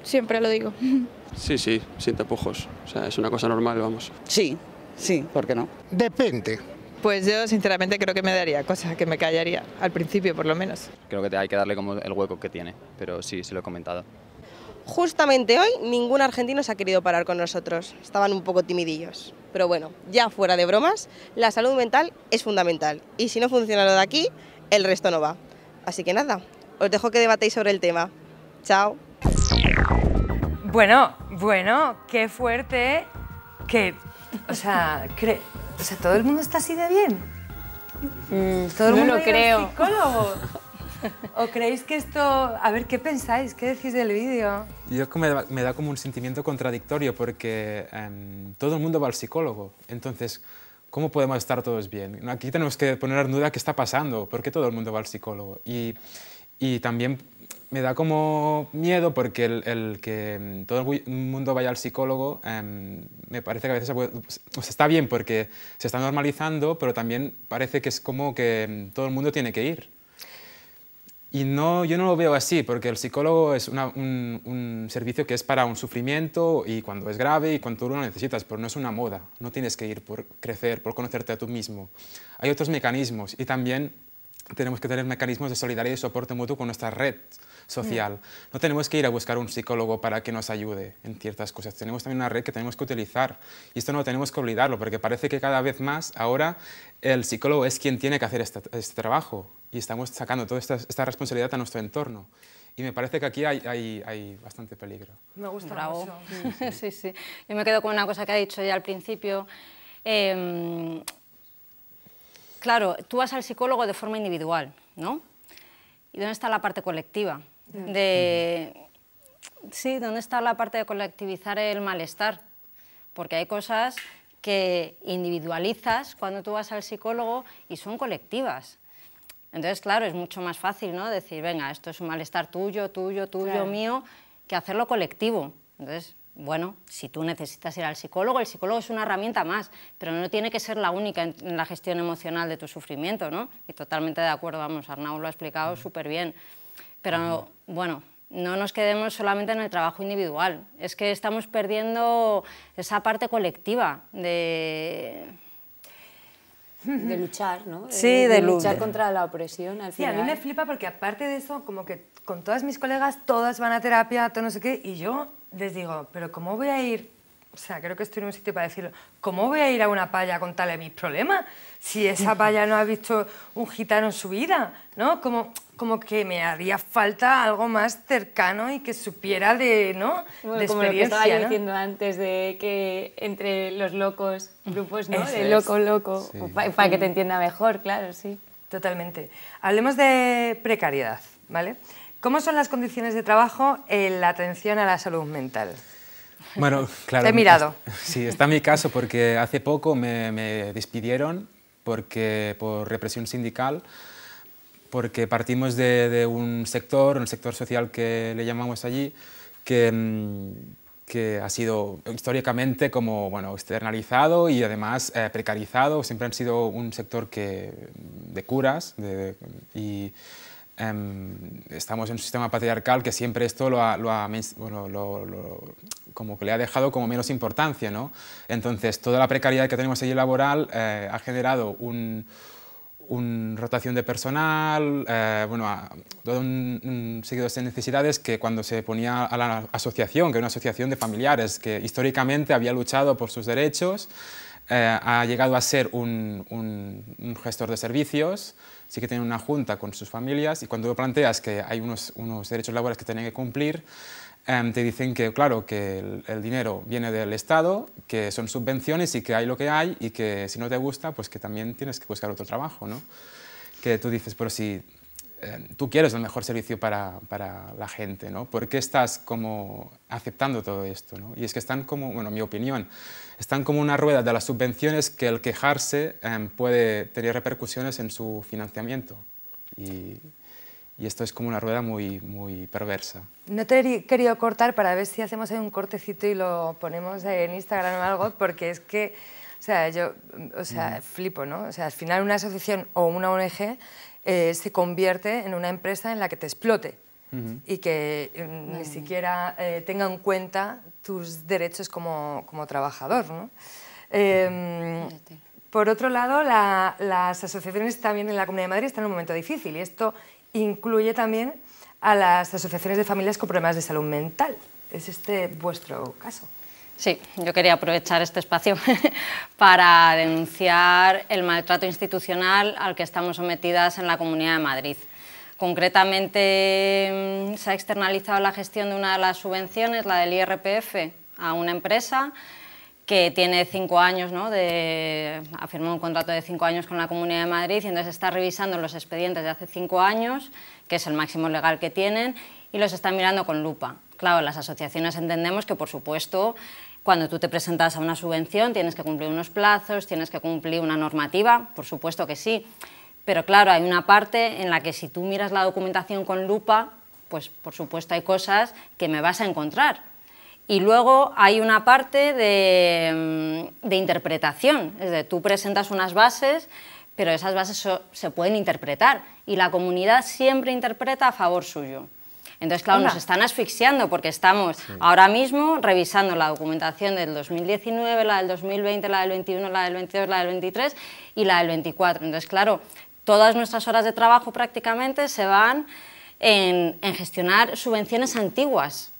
S5: siempre lo digo. Sí, sí, sin tapujos. O sea, es una cosa normal, vamos. Sí,
S6: sí, ¿por qué no? Depende.
S5: Pues yo sinceramente creo que me daría cosas, que me callaría, al principio por lo menos.
S6: Creo que hay que darle como el hueco que tiene, pero sí, se lo he comentado.
S5: Justamente hoy ningún argentino se ha querido parar con nosotros, estaban un poco timidillos. Pero bueno, ya fuera de bromas, la salud mental es fundamental y si no funciona lo de aquí, el resto no va. Así que nada, os dejo que debatéis sobre el tema. Chao.
S1: Bueno, bueno, qué fuerte, que, o sea, cre o sea, todo el mundo está así de bien. Mm, todo el mundo lo creo. Psicólogo. ¿O creéis que esto... A ver, ¿qué pensáis? ¿Qué decís del vídeo?
S3: Yo me da, como un sentimiento contradictorio porque em, todo el mundo va al psicólogo. Entonces, ¿cómo podemos estar todos bien? Aquí tenemos que poner en duda qué está pasando, por qué todo el mundo va al psicólogo. Y, también me da como miedo porque el, que em, todo el mundo vaya al psicólogo em, me parece que a veces está bien porque se está normalizando, pero también parece que es como que todo el mundo tiene que ir. Y no, yo no lo veo así, porque el psicólogo es un, servicio que es para un sufrimiento y cuando es grave y cuando tú lo necesitas, pero no es una moda. No tienes que ir por crecer, por conocerte a tú mismo. Hay otros mecanismos y también tenemos que tener mecanismos de solidaridad y soporte mutuo con nuestra red social. Mm. No tenemos que ir a buscar un psicólogo para que nos ayude en ciertas cosas. Tenemos también una red que tenemos que utilizar. Y esto no tenemos que olvidarlo, porque parece que cada vez más ahora el psicólogo es quien tiene que hacer este, este trabajo. Y estamos sacando toda esta, responsabilidad a nuestro entorno. Y me parece que aquí hay, bastante peligro. Me gusta Bravo.
S4: Sí, sí. sí, Yo me quedo con una cosa que ha dicho ya al principio. Em, claro, tú vas al psicólogo de forma individual, ¿no? ¿Y dónde está la parte colectiva? sí, ¿dónde está la parte de colectivizar el malestar? Porque hay cosas que individualizas cuando tú vas al psicólogo y son colectivas. Entonces, claro, es mucho más fácil ¿no? decir, venga, esto es un malestar tuyo, tuyo, tuyo, mío, que hacerlo colectivo. Entonces, bueno, si tú necesitas ir al psicólogo, el psicólogo es una herramienta más, pero no tiene que ser la única en, la gestión emocional de tu sufrimiento, ¿no? Y totalmente de acuerdo, vamos, Arnaud lo ha explicado súper bien. Pero bueno, no nos quedemos solamente en el trabajo individual. Es que estamos perdiendo esa parte colectiva
S1: de... luchar, ¿no?
S4: Sí, de, luchar contra
S1: la opresión al a mí me flipa porque aparte de eso, como que con todas mis colegas, todas van a terapia, todo no sé qué, y yo les digo, pero ¿cómo voy a ir o sea, creo que estoy en un sitio para decirlo, ¿cómo voy a ir a una palla a contarle mis problemas? Si esa palla no ha visto un gitano en su vida, ¿no? Como, como que me haría falta algo más cercano y que supiera de, ¿no? de como lo que estaba diciendo
S2: antes de que entre los locos, grupos, ¿no? de loco, loco, para, para que te
S1: entienda mejor, claro, sí. Totalmente. Hablemos de precariedad, ¿vale? ¿Cómo son las condiciones de trabajo en la atención a la salud mental?
S3: Bueno, claro. he mirado. Sí, está mi caso porque hace poco me, despidieron porque, por represión sindical porque partimos de, un sector, un sector social que le llamamos allí, que, mm, ha sido históricamente como bueno, externalizado y además eh, precarizado, siempre han sido un sector que, de curas y Em, estamos en un sistema patriarcal que siempre esto lo, como que le ha dejado como menos importancia. ¿no? Entonces, toda la precariedad que tenemos allí laboral eh, ha generado un, rotación de personal, eh, bueno, todo un, seguido de necesidades que cuando se ponía a la asociación, que era una asociación de familiares que históricamente había luchado por sus derechos, eh, ha llegado a ser un, gestor de servicios, sí que tiene una junta con sus familias y cuando planteas que hay unos, derechos laborales que tienen que cumplir, em, te dicen que, claro, que el, el, dinero viene del Estado, que son subvenciones y que hay lo que hay y que si no te gusta, pues que también tienes que buscar otro trabajo, ¿no? Que tú dices, pero si eh, tú quieres el mejor servicio para, para, la gente, ¿no? ¿Por qué estás como aceptando todo esto? Y es que están como, bueno, mi opinión, están como una rueda de las subvenciones que el quejarse em, puede tener repercusiones en su financiamiento. Y, esto es como una rueda muy, muy perversa.
S1: No te he querido cortar para ver si hacemos ahí un cortecito y lo ponemos en Instagram o algo, porque es que, o sea, yo, o sea, mm. flipo, ¿no? O sea, al final una asociación o una ONG eh, se convierte en una empresa en la que te explote y que mm, ni siquiera eh, tenga en cuenta tus derechos como, trabajador. Em, por otro lado, las asociaciones también en la Comunidad de Madrid están en un momento difícil y esto incluye también a las asociaciones de familias con problemas de salud mental. ¿Es este vuestro caso?
S4: Sí, yo quería aprovechar este espacio para denunciar el maltrato institucional al que estamos sometidas en la Comunidad de Madrid. Concretamente mm, se ha externalizado la gestión de una de las subvenciones, la del IRPF, a una empresa que tiene cinco años, ¿no? ha firmado un contrato de cinco años con la Comunidad de Madrid y entonces está revisando los expedientes de hace cinco años, que es el máximo legal que tienen, y los está mirando con lupa. Claro, las asociaciones entendemos que, por supuesto, cuando tú te presentas a una subvención tienes que cumplir unos plazos, tienes que cumplir una normativa, por supuesto que sí. Pero claro, hay una parte en la que si tú miras la documentación con lupa, pues por supuesto hay cosas que me vas a encontrar. Y luego hay una parte de, mm, interpretación, es decir, tú presentas unas bases, pero esas bases se pueden interpretar y la comunidad siempre interpreta a favor suyo. Entonces, claro, nos están asfixiando porque estamos ahora mismo revisando la documentación del 2019, la del 2020, la del 21, la del 22, la del 23 y la del 24. Entonces, claro, todas nuestras horas de trabajo prácticamente se van en gestionar subvenciones antiguas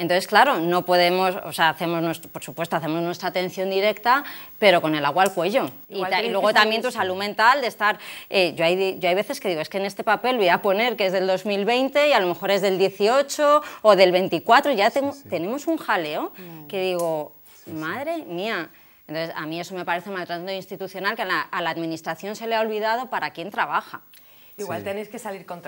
S4: entonces, claro, no podemos, o sea, hacemos nuestro, por supuesto, hacemos nuestra atención directa, pero con el agua al cuello. Y, luego también tu salud mental de estar, eh, yo, hay, yo hay veces que digo, es que en este papel voy a poner que es del 2020 y a lo mejor es del 18 o del 24, ya tenemos un jaleo mm. que digo, madre mía. Entonces, a mí eso me parece maltrato institucional que a la, administración se le ha olvidado para quién trabaja. Igual tenéis que salir con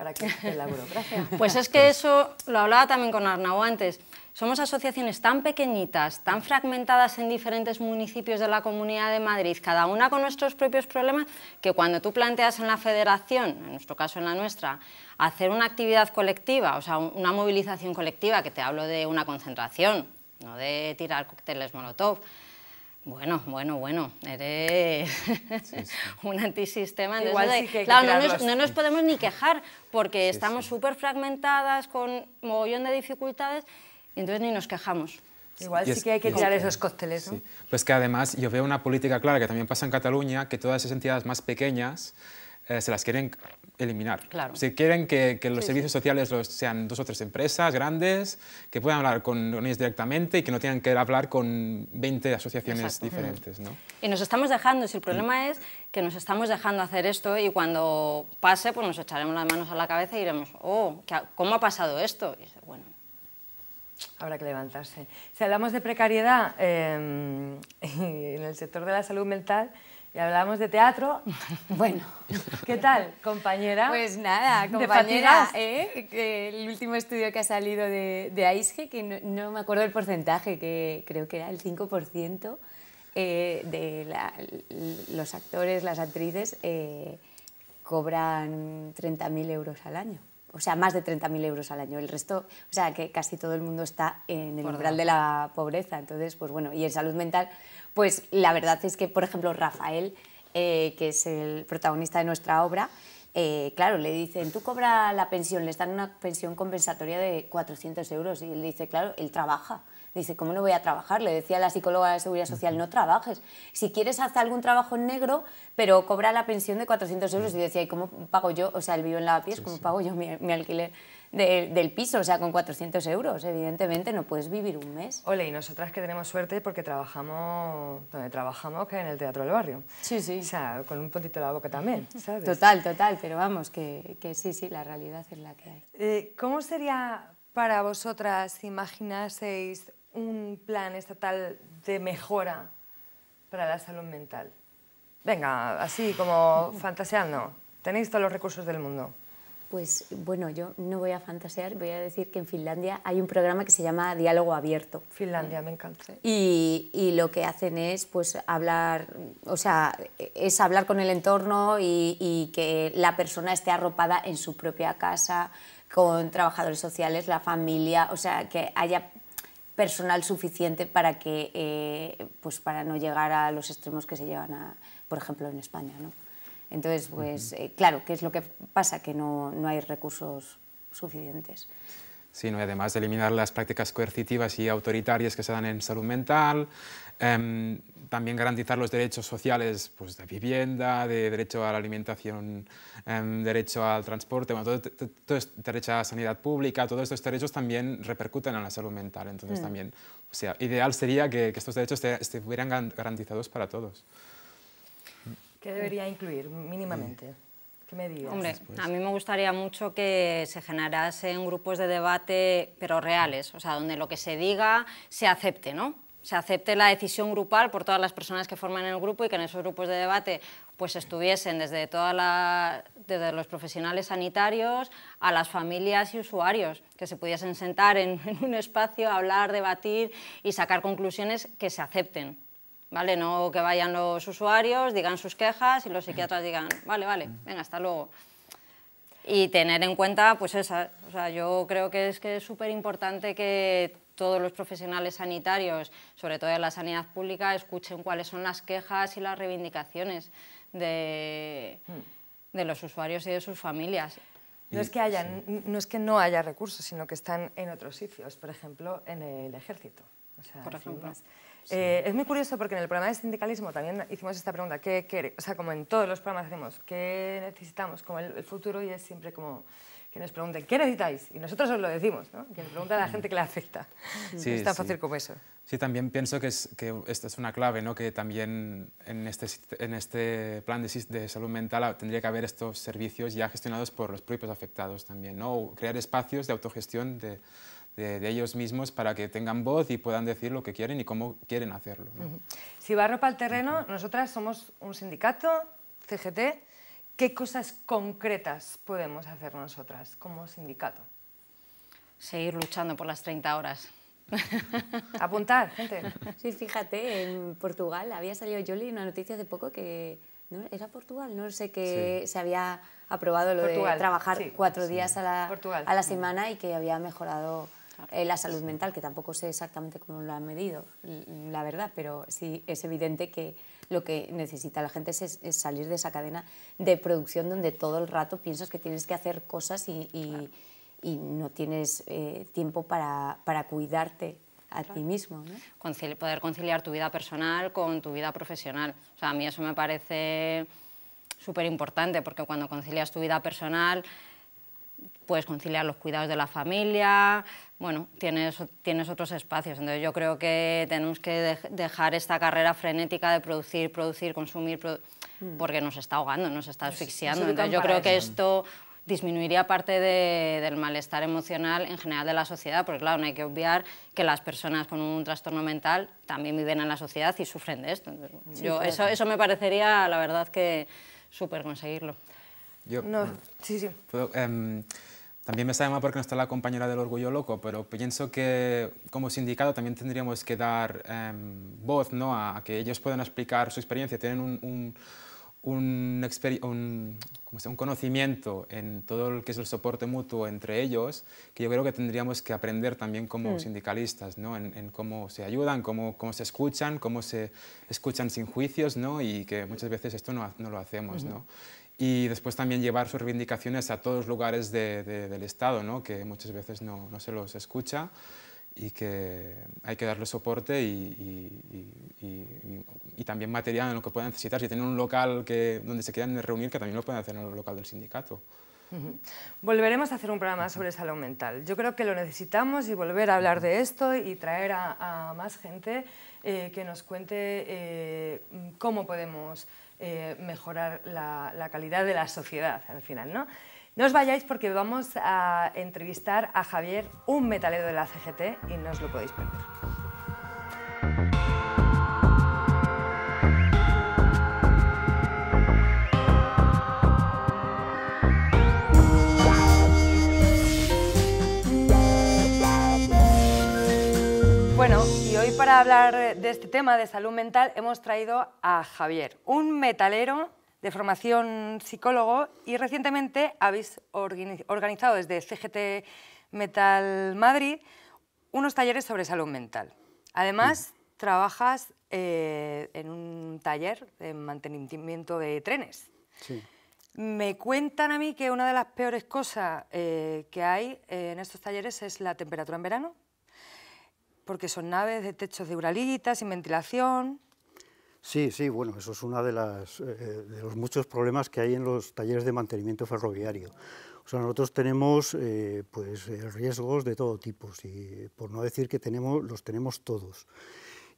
S4: para que la burocracia. Pues es que pues eso lo hablaba también con Arnau antes. Somos asociaciones tan pequeñitas, tan fragmentadas en diferentes municipios de la Comunidad de Madrid, cada una con nuestros propios problemas, que cuando tú planteas en la federación, en nuestro caso en la nuestra, hacer una actividad colectiva, o sea, una movilización colectiva, que te hablo de una concentración, no de tirar cócteles molotov, bueno, bueno, bueno, eres un antisistema. no, nos, podemos ni quejar porque estamos súper fragmentadas con mogollón de dificultades y entonces ni nos quejamos. Igual sí que hay que tirar esos
S3: cócteles. Pues que además yo veo una política clara que también pasa en Cataluña, que todas esas entidades más pequeñas eh, se las quieren eliminar. Si quieren que, los servicios sociales sean dos o tres empresas grandes, que puedan hablar con, directamente y que no tengan que hablar con 20 asociaciones diferentes. ¿no?
S4: Y nos estamos dejando, si el mm. problema es que nos estamos dejando hacer esto y cuando pase, pues nos echaremos las manos a la cabeza y diremos, oh, ¿cómo ha pasado esto? Y bueno,
S1: Habrá que levantarse. Si hablamos de precariedad em, en el sector de la salud mental, y hablábamos de teatro. Bueno. ¿Qué tal, compañera? Pues nada, compañera, ¿eh? el último estudio que ha salido de,
S2: de AISGE, que no, me acuerdo el porcentaje, que creo que era el 5% eh, de los actores, las actrices, eh, cobran 30.000 euros al año. O sea, más de 30.000 euros al año. El resto, o sea, que casi todo el mundo está en el umbral de la pobreza. Entonces, pues bueno, y en salud mental pues la verdad es que, por ejemplo, Rafael, eh, que es el protagonista de nuestra obra, eh, claro, le dicen, tú cobra la pensión, le dan una pensión compensatoria de 400 euros. Y él dice, claro, él trabaja. Dice, ¿cómo no voy a trabajar? Le decía la psicóloga de Seguridad Social, no trabajes. Si quieres, haz algún trabajo en negro, pero cobra la pensión de 400 euros. Y decía, ¿y cómo pago yo? O sea, él vive en la ¿cómo pago yo mi alquiler? del piso, o sea, con 400
S1: euros, evidentemente, no puedes vivir un mes. Ole, y nosotras que tenemos suerte porque trabajamos donde trabajamos, que en el Teatro del Barrio. Sí, sí. O sea, con un puntito de la boca también, ¿sabes? Total, total, pero vamos, que, que sí, sí, la realidad es la que hay. Eh, ¿Cómo sería para vosotras si imaginaseis un plan estatal de mejora para la salud mental? Venga, así como fantaseando, tenéis todos los recursos del mundo. Pues bueno, yo no voy a fantasear, voy a decir que en Finlandia hay
S2: un programa que se llama Diálogo Abierto. Finlandia, me encanta.
S1: Y,
S2: lo que hacen es pues hablar, o sea, es hablar con el entorno y, que la persona esté arropada en su propia casa, con trabajadores sociales, la familia, o sea, que haya personal suficiente para que eh, pues para no llegar a los extremos que se llevan, a, por ejemplo, en España, ¿no? Entonces, pues eh, claro, ¿qué es lo que pasa? Que no, no hay recursos suficientes.
S3: Sí, ¿no? además de eliminar las prácticas coercitivas y autoritarias que se dan en salud mental, em, también garantizar los derechos sociales pues, de vivienda, de derecho a la alimentación, em, derecho al transporte, todo, este, este derecho a la sanidad pública, todos estos derechos también repercuten en la salud mental. Entonces mm. también, o sea, ideal sería que, que estos derechos estuvieran garantizados para todos.
S1: ¿Qué debería incluir mínimamente? ¿Qué digas? Hombre,
S4: a mí me gustaría mucho que se generasen grupos de debate, pero reales, o sea, donde lo que se diga se acepte, ¿no? se acepte la decisión grupal por todas las personas que forman el grupo y que en esos grupos de debate pues estuviesen desde, toda los profesionales sanitarios a las familias y usuarios, que se pudiesen sentar en, en un espacio, hablar, debatir y sacar conclusiones que se acepten. ¿vale? No que vayan los usuarios, digan sus quejas y los psiquiatras digan, vale, vale, mm. venga, hasta luego. Y tener en cuenta, pues esa, yo creo que es que es súper importante que todos los profesionales sanitarios, sobre todo en la sanidad pública, escuchen cuáles son las quejas y las reivindicaciones de, mm. los usuarios
S1: y de sus familias. No es, que no haya recursos, sino que están en otros sitios, por ejemplo, en el ejército. por eh, es muy curioso porque en el programa de sindicalismo también hicimos esta pregunta, ¿qué quiere? O sea, como en todos los programas hacemos, ¿qué necesitamos? Como el, futuro y es siempre como que nos pregunten, ¿qué necesitáis? Y nosotros os lo decimos, ¿no? Que nos pregunta a la gente que le afecta. Sí, es tan fácil como eso.
S3: Sí, también pienso que, es, que esta es una clave, ¿no? Que también en este, en este plan de, de, salud mental tendría que haber estos servicios ya gestionados por los propios afectados también, ¿no? crear espacios de autogestión de de, ellos mismos para que tengan voz y puedan decir lo que quieren y cómo quieren hacerlo. Si barro
S1: para el terreno, nosotras somos un sindicato, CGT, ¿qué cosas concretas podemos hacer nosotras como sindicato? Seguir luchando por las 30 horas. Apuntar, gente. Sí, fíjate, en Portugal
S2: había salido Jolie una noticia hace poco que era Portugal, no sé que se había aprobado lo de trabajar cuatro días a la,
S1: a la semana
S2: y que había mejorado eh, la salud mental, que tampoco sé exactamente cómo lo han medido, la verdad, pero sí es evidente que lo que necesita la gente es, salir de esa cadena de producción donde todo el rato piensas que tienes que hacer cosas y, no tienes eh, tiempo para, cuidarte a ti mismo.
S4: poder conciliar tu vida personal con tu vida profesional. sea, a mí eso me parece súper importante porque cuando concilias tu vida personal puedes conciliar los cuidados de la familia, bueno, tienes, tienes otros espacios. Entonces yo creo que tenemos que dejar esta carrera frenética de producir, producir, consumir, mm. porque nos está ahogando, nos está asfixiando. Entonces yo creo que esto disminuiría parte del malestar emocional en general de la sociedad, porque claro, no hay que obviar que las personas con un trastorno mental también viven en la sociedad y sufren de esto. yo, eso, eso me parecería, la verdad, que súper conseguirlo
S3: no, em, también me sale mal porque no está la compañera del Orgullo Loco, pero pienso que como sindicato también tendríamos que dar em, voz ¿no? a, que ellos puedan explicar su experiencia, tienen un, un como un, conocimiento en todo lo que es el soporte mutuo entre ellos, que yo creo que tendríamos que aprender también como mm. sindicalistas, ¿no? en, cómo se ayudan, cómo, cómo, se escuchan, cómo se escuchan sin juicios, ¿no? y que muchas veces esto no, lo hacemos. ¿no? y después también llevar sus reivindicaciones a todos los lugares del Estado, ¿no? que muchas veces no, no, se los escucha y que hay que darle soporte y, y, también material en lo que puedan necesitar. Si tienen un local que, donde se quieran reunir, que también lo pueden hacer en el local del sindicato.
S1: Volveremos a hacer un programa sobre salud mental. Yo creo que lo necesitamos y volver a hablar de esto y traer a, más gente eh, que nos cuente eh, cómo podemos eh, mejorar la, la, calidad de la sociedad al final. ¿no? no os vayáis porque vamos a entrevistar a Javier, un metalero de la CGT, y no os lo podéis perder. para hablar de este tema de salud mental hemos traído a Javier, un metalero de formación psicólogo y recientemente habéis organizado desde CGT Metal Madrid unos talleres sobre salud mental. Además, trabajas eh, en un taller de mantenimiento de trenes. Me cuentan a mí que una de las peores cosas eh, que hay en estos talleres es la temperatura en verano, porque son naves de techos de uralita, sin ventilación.
S6: Sí, sí, bueno, eso es uno de, eh, eh, de los muchos problemas que hay en los talleres de mantenimiento ferroviario. O sea, nosotros tenemos eh, pues, riesgos de todo tipo, si, por no decir que tenemos, los tenemos todos.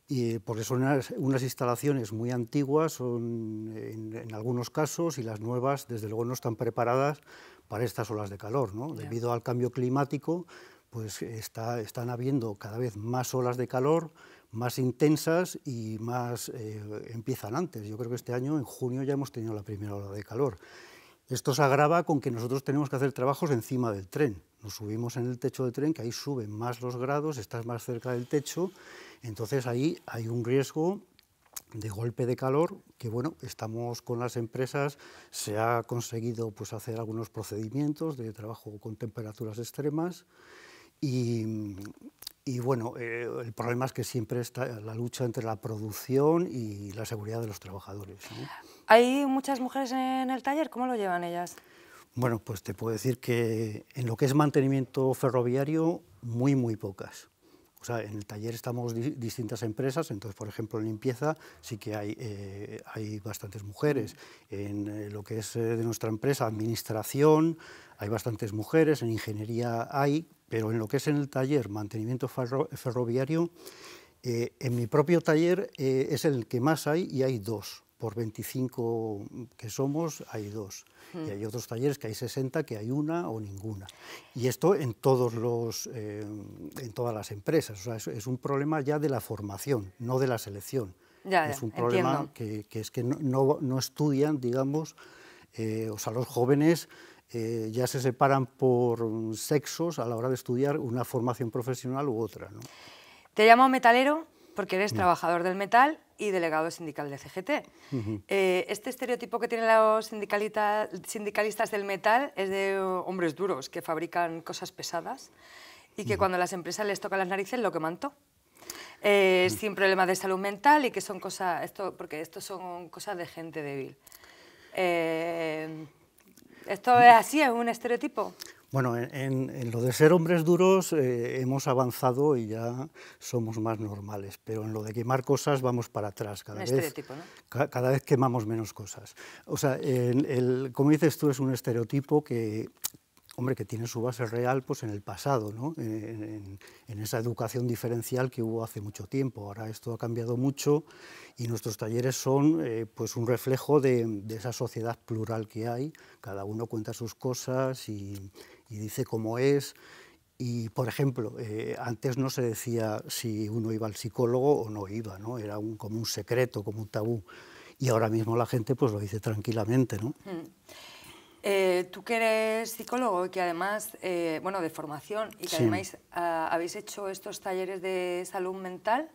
S6: Y, porque son unas, instalaciones muy antiguas son, en, algunos casos y las nuevas, desde luego, no están preparadas para estas olas de calor, ¿no? debido al cambio climático pues están habiendo cada vez más olas de calor, más intensas y más eh, empiezan antes. Yo creo que este año, en junio, ya hemos tenido la primera ola de calor. Esto se agrava con que nosotros tenemos que hacer trabajos encima del tren. Nos subimos en el techo del tren, que ahí suben más los grados, estás más cerca del techo, entonces ahí hay un riesgo de golpe de calor, que bueno, estamos con las empresas, se ha conseguido pues, hacer algunos procedimientos de trabajo con temperaturas extremas, Mm, y, bueno, eh, el problema es que siempre está la lucha entre la producción y la seguridad de los trabajadores.
S1: ¿Hay muchas mujeres en el taller? ¿Cómo lo llevan ellas?
S6: Bueno, pues te puedo decir que en lo que es mantenimiento ferroviario, muy, muy pocas. O sea, en el taller estamos distintas empresas, entonces, por ejemplo, en limpieza sí que hay, eh, hay bastantes mujeres. En eh, lo que es de nuestra empresa, administración, hay bastantes mujeres. En ingeniería hay, pero en lo que es en el taller mantenimiento ferroviario, eh, en mi propio taller eh, es el que más hay y hay dos. Por 25 que somos, hay dos. Y mm. hay otros talleres que hay 60, que hay una o ninguna. Y esto en, todos los, eh, en todas las empresas. es, un problema ya de la formación, no de la selección.
S1: es un problema
S6: que, es que no, estudian, digamos, o sea, los jóvenes eh, ya se separan por sexos a la hora de estudiar una formación profesional u
S1: otra. ¿no? Te llamo metalero porque eres mm. trabajador del metal y delegado sindical de CGT. Eh, este estereotipo que tienen los sindicalistas del metal es de hombres duros que fabrican cosas pesadas y que cuando las empresas les tocan las narices lo que manto. Eh, sin problemas de salud mental y que son cosas, esto, porque esto son cosas de gente débil. Eh, ¿Esto es así? ¿Es un estereotipo?
S6: Bueno, en, lo de ser hombres duros eh, hemos avanzado y ya somos más normales, pero en lo de quemar cosas vamos para atrás cada un vez. Estereotipo, ¿no? cada vez quemamos menos cosas. O sea, el, como dices tú, es un estereotipo que, hombre, que tiene su base real pues, en el pasado, ¿no? en, esa educación diferencial que hubo hace mucho tiempo. Ahora esto ha cambiado mucho y nuestros talleres son eh, pues, un reflejo de, esa sociedad plural que hay. Cada uno cuenta sus cosas y, dice cómo es. Y, por ejemplo, eh, antes no se decía si uno iba al psicólogo o no iba, ¿no? era un, como un secreto, como un tabú. Y ahora mismo la gente pues, lo dice tranquilamente. ¿no?
S1: Hmm. Eh, tú que eres psicólogo y que además, eh, bueno, de formación y que además ah, habéis hecho estos talleres de salud mental,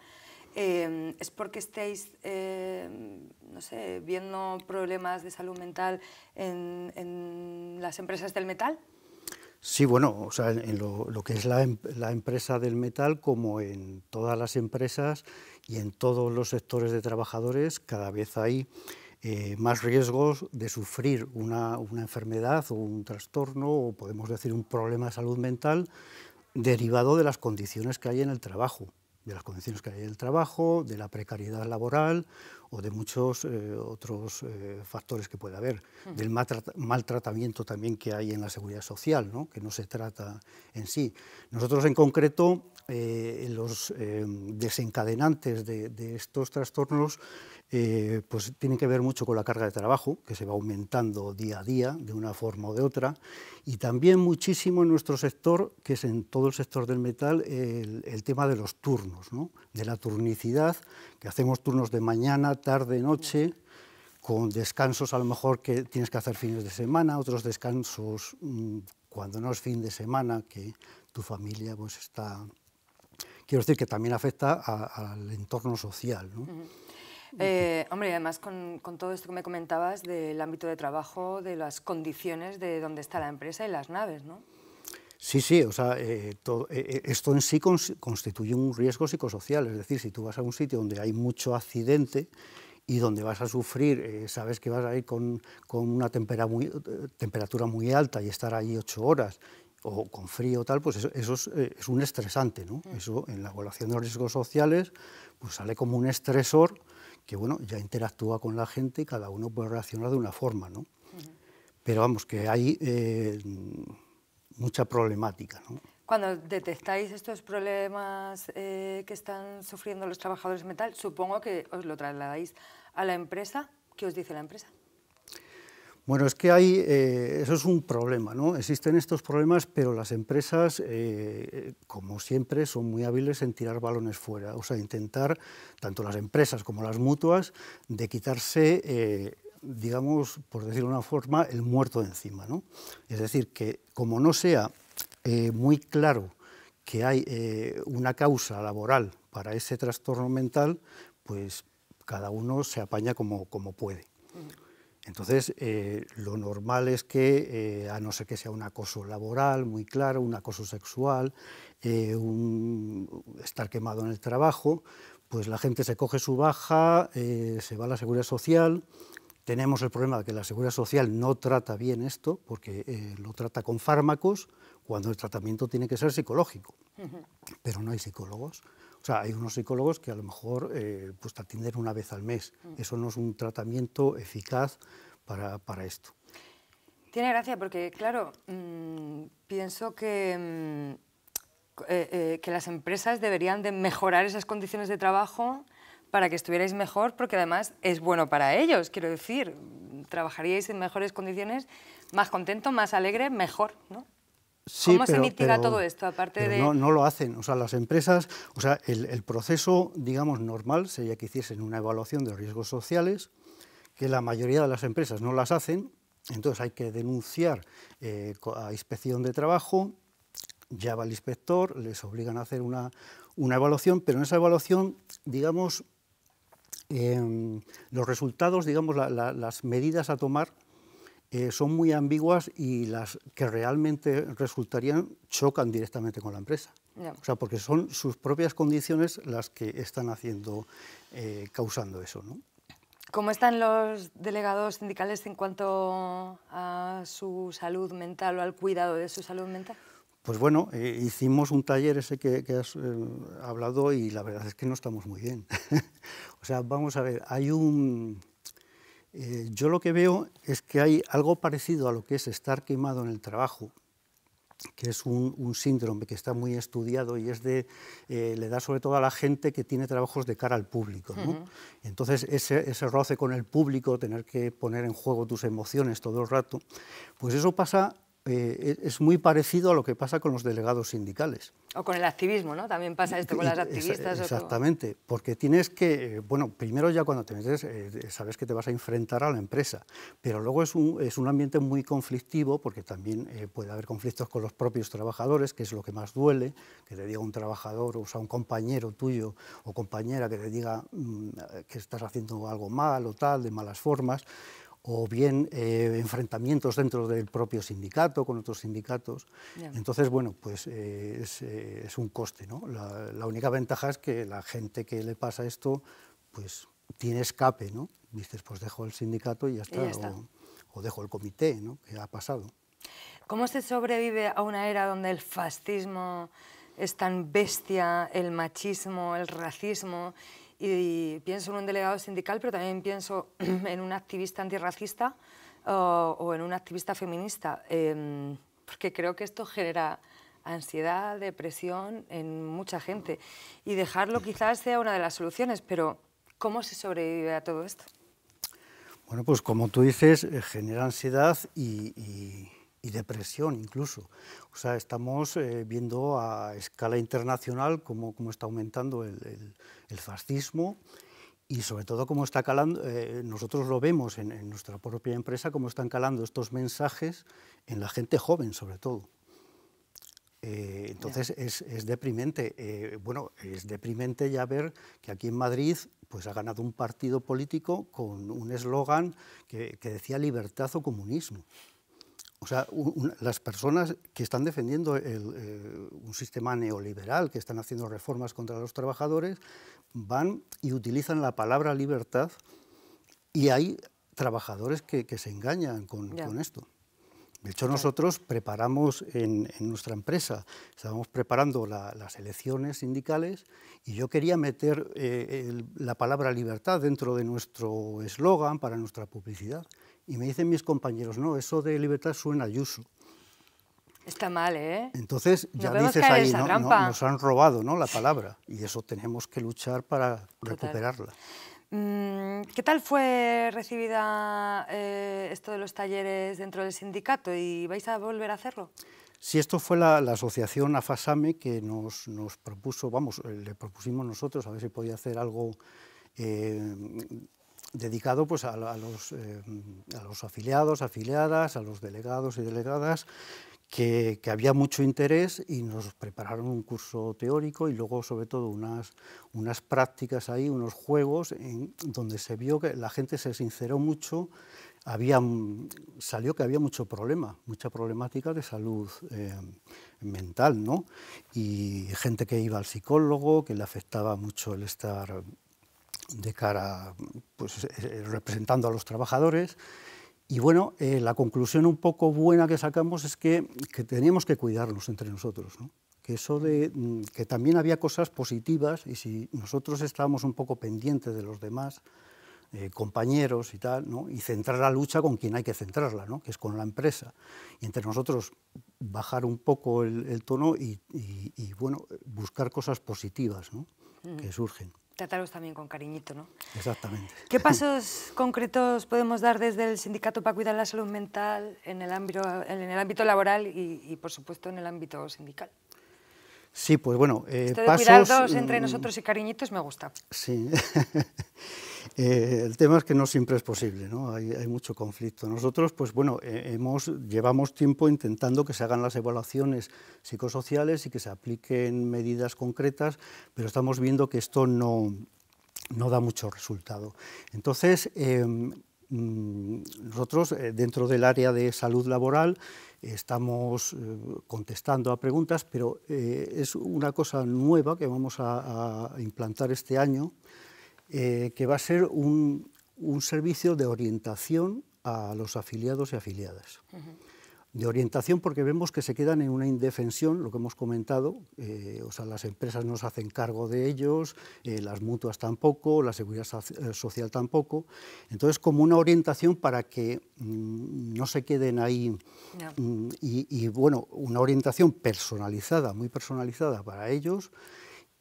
S1: em, ¿es porque estéis, em, no sé, viendo problemas de salud mental en, las empresas del metal?
S6: Sí, bueno, o sea, en lo, que es la, em, la empresa del metal, como en todas las empresas y en todos los sectores de trabajadores, cada vez hay eh, más riesgos de sufrir una, una enfermedad o un trastorno o podemos decir un problema de salud mental derivado de las condiciones que hay en el trabajo, de las condiciones que hay en el trabajo, de la precariedad laboral o de muchos eh, otros eh, factores que puede haber, hmm. del maltratamiento también que hay en la seguridad social, que no se trata en sí. Nosotros en concreto, eh, los desencadenantes de, estos trastornos pues tienen que ver mucho con la carga de trabajo, que se va aumentando día a día de una forma o de otra, y también muchísimo en nuestro sector, que es en todo el sector del metal, el, tema de los turnos, de la turnicidad que hacemos turnos de mañana, tarde, noche, con descansos a lo mejor que tienes que hacer fines de semana, otros descansos mm, cuando no es fin de semana, que tu familia pues está... Quiero decir que también afecta al entorno social. ¿no?
S1: Eh, hombre, además con, con, todo esto que me comentabas del ámbito de trabajo, de las condiciones de donde está la empresa y las naves, ¿no?
S6: Sí, sí, o sea, eh, eh, esto en sí constituye un riesgo psicosocial, es decir, si tú vas a un sitio donde hay mucho accidente y donde vas a sufrir, eh, sabes que vas a ir con, una tempera muy, temperatura muy alta y estar ahí ocho horas o con frío tal, pues eso, es, un estresante, ¿no? Mm. Eso en la evaluación de los riesgos sociales pues sale como un estresor que, bueno, ya interactúa con la gente y cada uno puede reaccionar de una forma, ¿no? Pero vamos, que hay mucha problemática.
S1: Cuando detectáis estos problemas eh, que están sufriendo los trabajadores metal, supongo que os lo trasladáis a la empresa. ¿Qué os dice la empresa?
S6: Bueno, es que hay, eh, eso es un problema, ¿no? Existen estos problemas, pero las empresas, eh, como siempre, son muy hábiles en tirar balones fuera, o sea, intentar, tanto las empresas como las mutuas, de quitarse digamos, por decir de una forma, el muerto de encima. ¿no? Es decir, que como no sea eh, muy claro que hay eh, una causa laboral para ese trastorno mental, pues cada uno se apaña como, puede. Entonces, eh, lo normal es que, a no ser que sea un acoso laboral muy claro, un acoso sexual, estar quemado en el trabajo, pues la gente se coge su baja, se va a la seguridad social, tenemos el problema de que la Seguridad Social no trata bien esto, porque eh, lo trata con fármacos, cuando el tratamiento tiene que ser psicológico. Pero no hay psicólogos. O sea, hay unos psicólogos que a lo mejor eh, pues atienden una vez al mes. Mm. Eso no es un tratamiento eficaz para, esto.
S1: Tiene gracia porque, claro, mm, pienso que, mm, eh, que las empresas deberían de mejorar esas condiciones de trabajo para que estuvierais mejor, porque además es bueno para ellos, quiero decir, trabajaríais en mejores condiciones, más contento, más alegre, mejor, ¿no?
S6: Sí, ¿Cómo se mitiga todo esto, aparte de...? No, lo hacen, o sea, las empresas, o sea, el, proceso, digamos, normal sería que hiciesen una evaluación de los riesgos sociales, que la mayoría de las empresas no las hacen, entonces hay que denunciar eh, a inspección de trabajo, ya va el inspector, les obligan a hacer una, una evaluación, pero en esa evaluación, digamos, Em, los resultados, digamos, las medidas a tomar eh, son muy ambiguas y las que realmente resultarían chocan directamente con la empresa. O sea, porque son sus propias condiciones las que están haciendo, eh, causando eso. ¿no?
S1: ¿Cómo están los delegados sindicales en cuanto a su salud mental o al cuidado de su salud mental?
S6: Pues bueno, eh, hicimos un taller ese que, has eh, hablado y la verdad es que no estamos muy bien. o sea, vamos a ver, hay un... Eh, yo lo que veo es que hay algo parecido a lo que es estar quemado en el trabajo, que es un, síndrome que está muy estudiado y es de, le da sobre todo a la gente que tiene trabajos de cara al público. Entonces, ese, ese, roce con el público, tener que poner en juego tus emociones todo el rato, pues eso pasa eh, e, es muy parecido a lo que pasa con los delegados sindicales.
S1: O con el activismo, ¿no? También pasa esto con las activistas.
S6: exactamente, porque tienes que, eh, bueno, primero ya cuando te metes, eh, sabes que te vas a enfrentar a la empresa, pero luego es un, ambiente muy conflictivo, porque también puede haber conflictos con los propios trabajadores, que es lo que más duele, que te diga un trabajador, o sea, un compañero tuyo o compañera que te diga mm, que estás haciendo algo mal o tal, de malas formas, o bien eh, enfrentamientos dentro del propio sindicato con otros sindicatos. Entonces, bueno, pues eh, eh, es, un coste. ¿no? La, única ventaja es que la gente que le pasa esto, pues tiene escape, ¿no? Dices, pues dejo el sindicato y ya está, O, o, dejo el comité, ¿no? Que ha pasado.
S1: ¿Cómo se sobrevive a una era donde el fascismo es tan bestia, el machismo, el racismo y pienso en un delegado sindical, pero también pienso en un activista antirracista o en un activista feminista, em, porque creo que esto genera ansiedad, depresión en mucha gente. Y dejarlo quizás sea una de las soluciones, pero ¿cómo se sobrevive a todo esto?
S6: Bueno, pues como tú dices, eh, genera ansiedad y y depresión incluso. O sea, estamos eh, viendo a escala internacional cómo, cómo está aumentando el, fascismo y sobre todo cómo está calando, eh, nosotros lo vemos en, nuestra propia empresa, cómo están calando estos mensajes en la gente joven sobre todo. Eh, entonces es, deprimente. bueno, es deprimente ya ver que aquí en Madrid pues ha ganado un partido político con un eslogan que, que decía libertad o comunismo. O sea, las personas que están defendiendo eh, un sistema neoliberal, que están haciendo reformas contra los trabajadores, van y utilizan la palabra libertad y hay trabajadores que, se engañan con, esto. De hecho, nosotros preparamos en, nuestra empresa, estábamos preparando las elecciones sindicales y yo quería meter eh, la palabra libertad dentro de nuestro eslogan para nuestra publicidad. Y me dicen mis compañeros, no, eso de libertad suena a Yusu.
S1: Está mal, ¿eh?
S6: Entonces ya dices ahí, nos han robado ¿no? la palabra y eso tenemos que luchar para recuperarla.
S1: Mm, ¿Qué tal fue recibida eh, esto de los talleres dentro del sindicato y vais a volver a hacerlo?
S6: Sí, esto fue la, asociación AFASAME que nos, propuso, vamos, le propusimos nosotros a ver si podía hacer algo eh, dedicado pues, eh, a, los, afiliados, afiliadas, a los delegados y delegadas, que, había mucho interés y nos prepararon un curso teórico y luego sobre todo unas, unas prácticas ahí, unos juegos, en, donde se vio que la gente se sinceró mucho, había, salió que había mucho problema, mucha problemática de salud eh, mental, ¿no? Y gente que iba al psicólogo, que le afectaba mucho el estar de cara, pues eh, representando a los trabajadores. Y bueno, eh, la conclusión un poco buena que sacamos es que, que teníamos que cuidarnos entre nosotros, que eso de mm, que también había cosas positivas y si nosotros estábamos un poco pendientes de los demás, eh, compañeros y tal, y centrar la lucha con quien hay que centrarla, ¿no? que es con la empresa. Y entre nosotros bajar un poco el, tono y, bueno, buscar cosas positivas que surgen.
S1: Trataros también con cariñito, ¿no? Exactamente. ¿Qué pasos concretos podemos dar desde el sindicato para cuidar la salud mental en el ámbito, en el ámbito laboral y, por supuesto, en el ámbito sindical?
S6: Sí, pues bueno, eh, Esto de pasos, entre mm, nosotros
S1: y cariñitos me gusta.
S6: Sí. Eh, el tema es que no siempre es posible, ¿no? hay, mucho conflicto. Nosotros, pues bueno, eh, llevamos tiempo intentando que se hagan las evaluaciones psicosociales y que se apliquen medidas concretas, pero estamos viendo que esto no, da mucho resultado. Entonces, em, mm, nosotros, eh, dentro del área de salud laboral, estamos contestando a preguntas, pero es una cosa nueva que vamos a implantar este año, eh, que va a ser un, servicio de orientación a los afiliados y afiliadas. De orientación porque vemos que se quedan en una indefensión, lo que hemos comentado, eh, o sea, las empresas no se hacen cargo de ellos, eh, las mutuas tampoco, la seguridad social tampoco. Entonces, como una orientación para que mm, no se queden ahí mm, y, bueno, una orientación personalizada, muy personalizada para ellos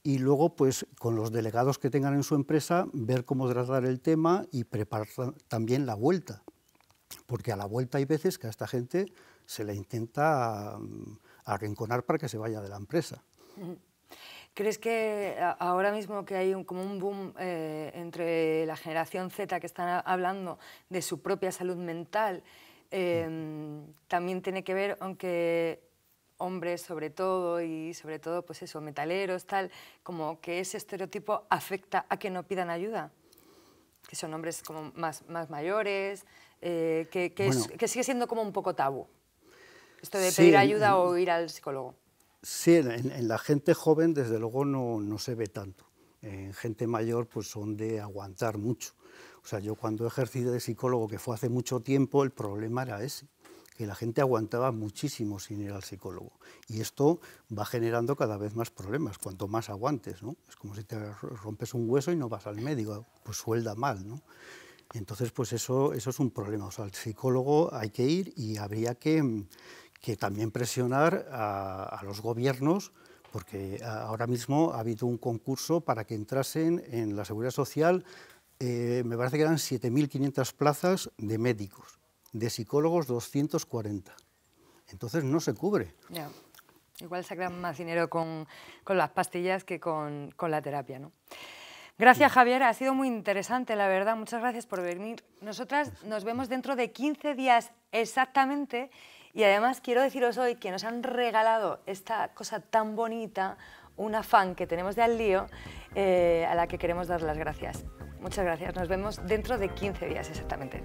S6: y luego pues con los delegados que tengan en su empresa ver cómo tratar el tema y preparar también la vuelta, porque a la vuelta hay veces que a esta gente se la intenta mm, arrinconar para que se vaya de la empresa.
S1: ¿Crees que ahora mismo que hay como un boom eh, entre la generación Z que están hablando de su propia salud mental, em, también tiene que ver, aunque hombres sobre todo y sobre todo pues eso, metaleros, tal, como que ese estereotipo afecta a que no pidan ayuda, que son hombres como más, mayores, eh, que, que, sigue siendo como un poco tabú, esto de pedir ayuda o ir al psicólogo.
S6: Sí, en, la gente joven desde luego no, se ve tanto, en gente mayor pues son de aguantar mucho. O sea, yo cuando ejercí de psicólogo, que fue hace mucho tiempo, el problema era ese que la gente aguantaba muchísimo sin ir al psicólogo. Y esto va generando cada vez más problemas, cuanto más aguantes, Es como si te rompes un hueso y no vas al médico, pues suelda mal, Entonces, pues eso, eso es un problema. al psicólogo hay que ir y habría que, también presionar a, los gobiernos porque ahora mismo ha habido un concurso para que entrasen en la Seguridad Social, eh, me parece que eran 7.500 plazas de médicos de psicólogos 240. Entonces no se cubre.
S1: Igual sacan más dinero con, con las pastillas que con, con, la terapia, ¿no? Gracias, Javier. Ha sido muy interesante, la verdad. Muchas gracias por venir. Nosotras nos vemos dentro de 15 días exactamente. Y además quiero deciros hoy que nos han regalado esta cosa tan bonita, ...un afán que tenemos de Al Lío, eh, a la que queremos dar las gracias. Muchas gracias. Nos vemos dentro de 15 días exactamente.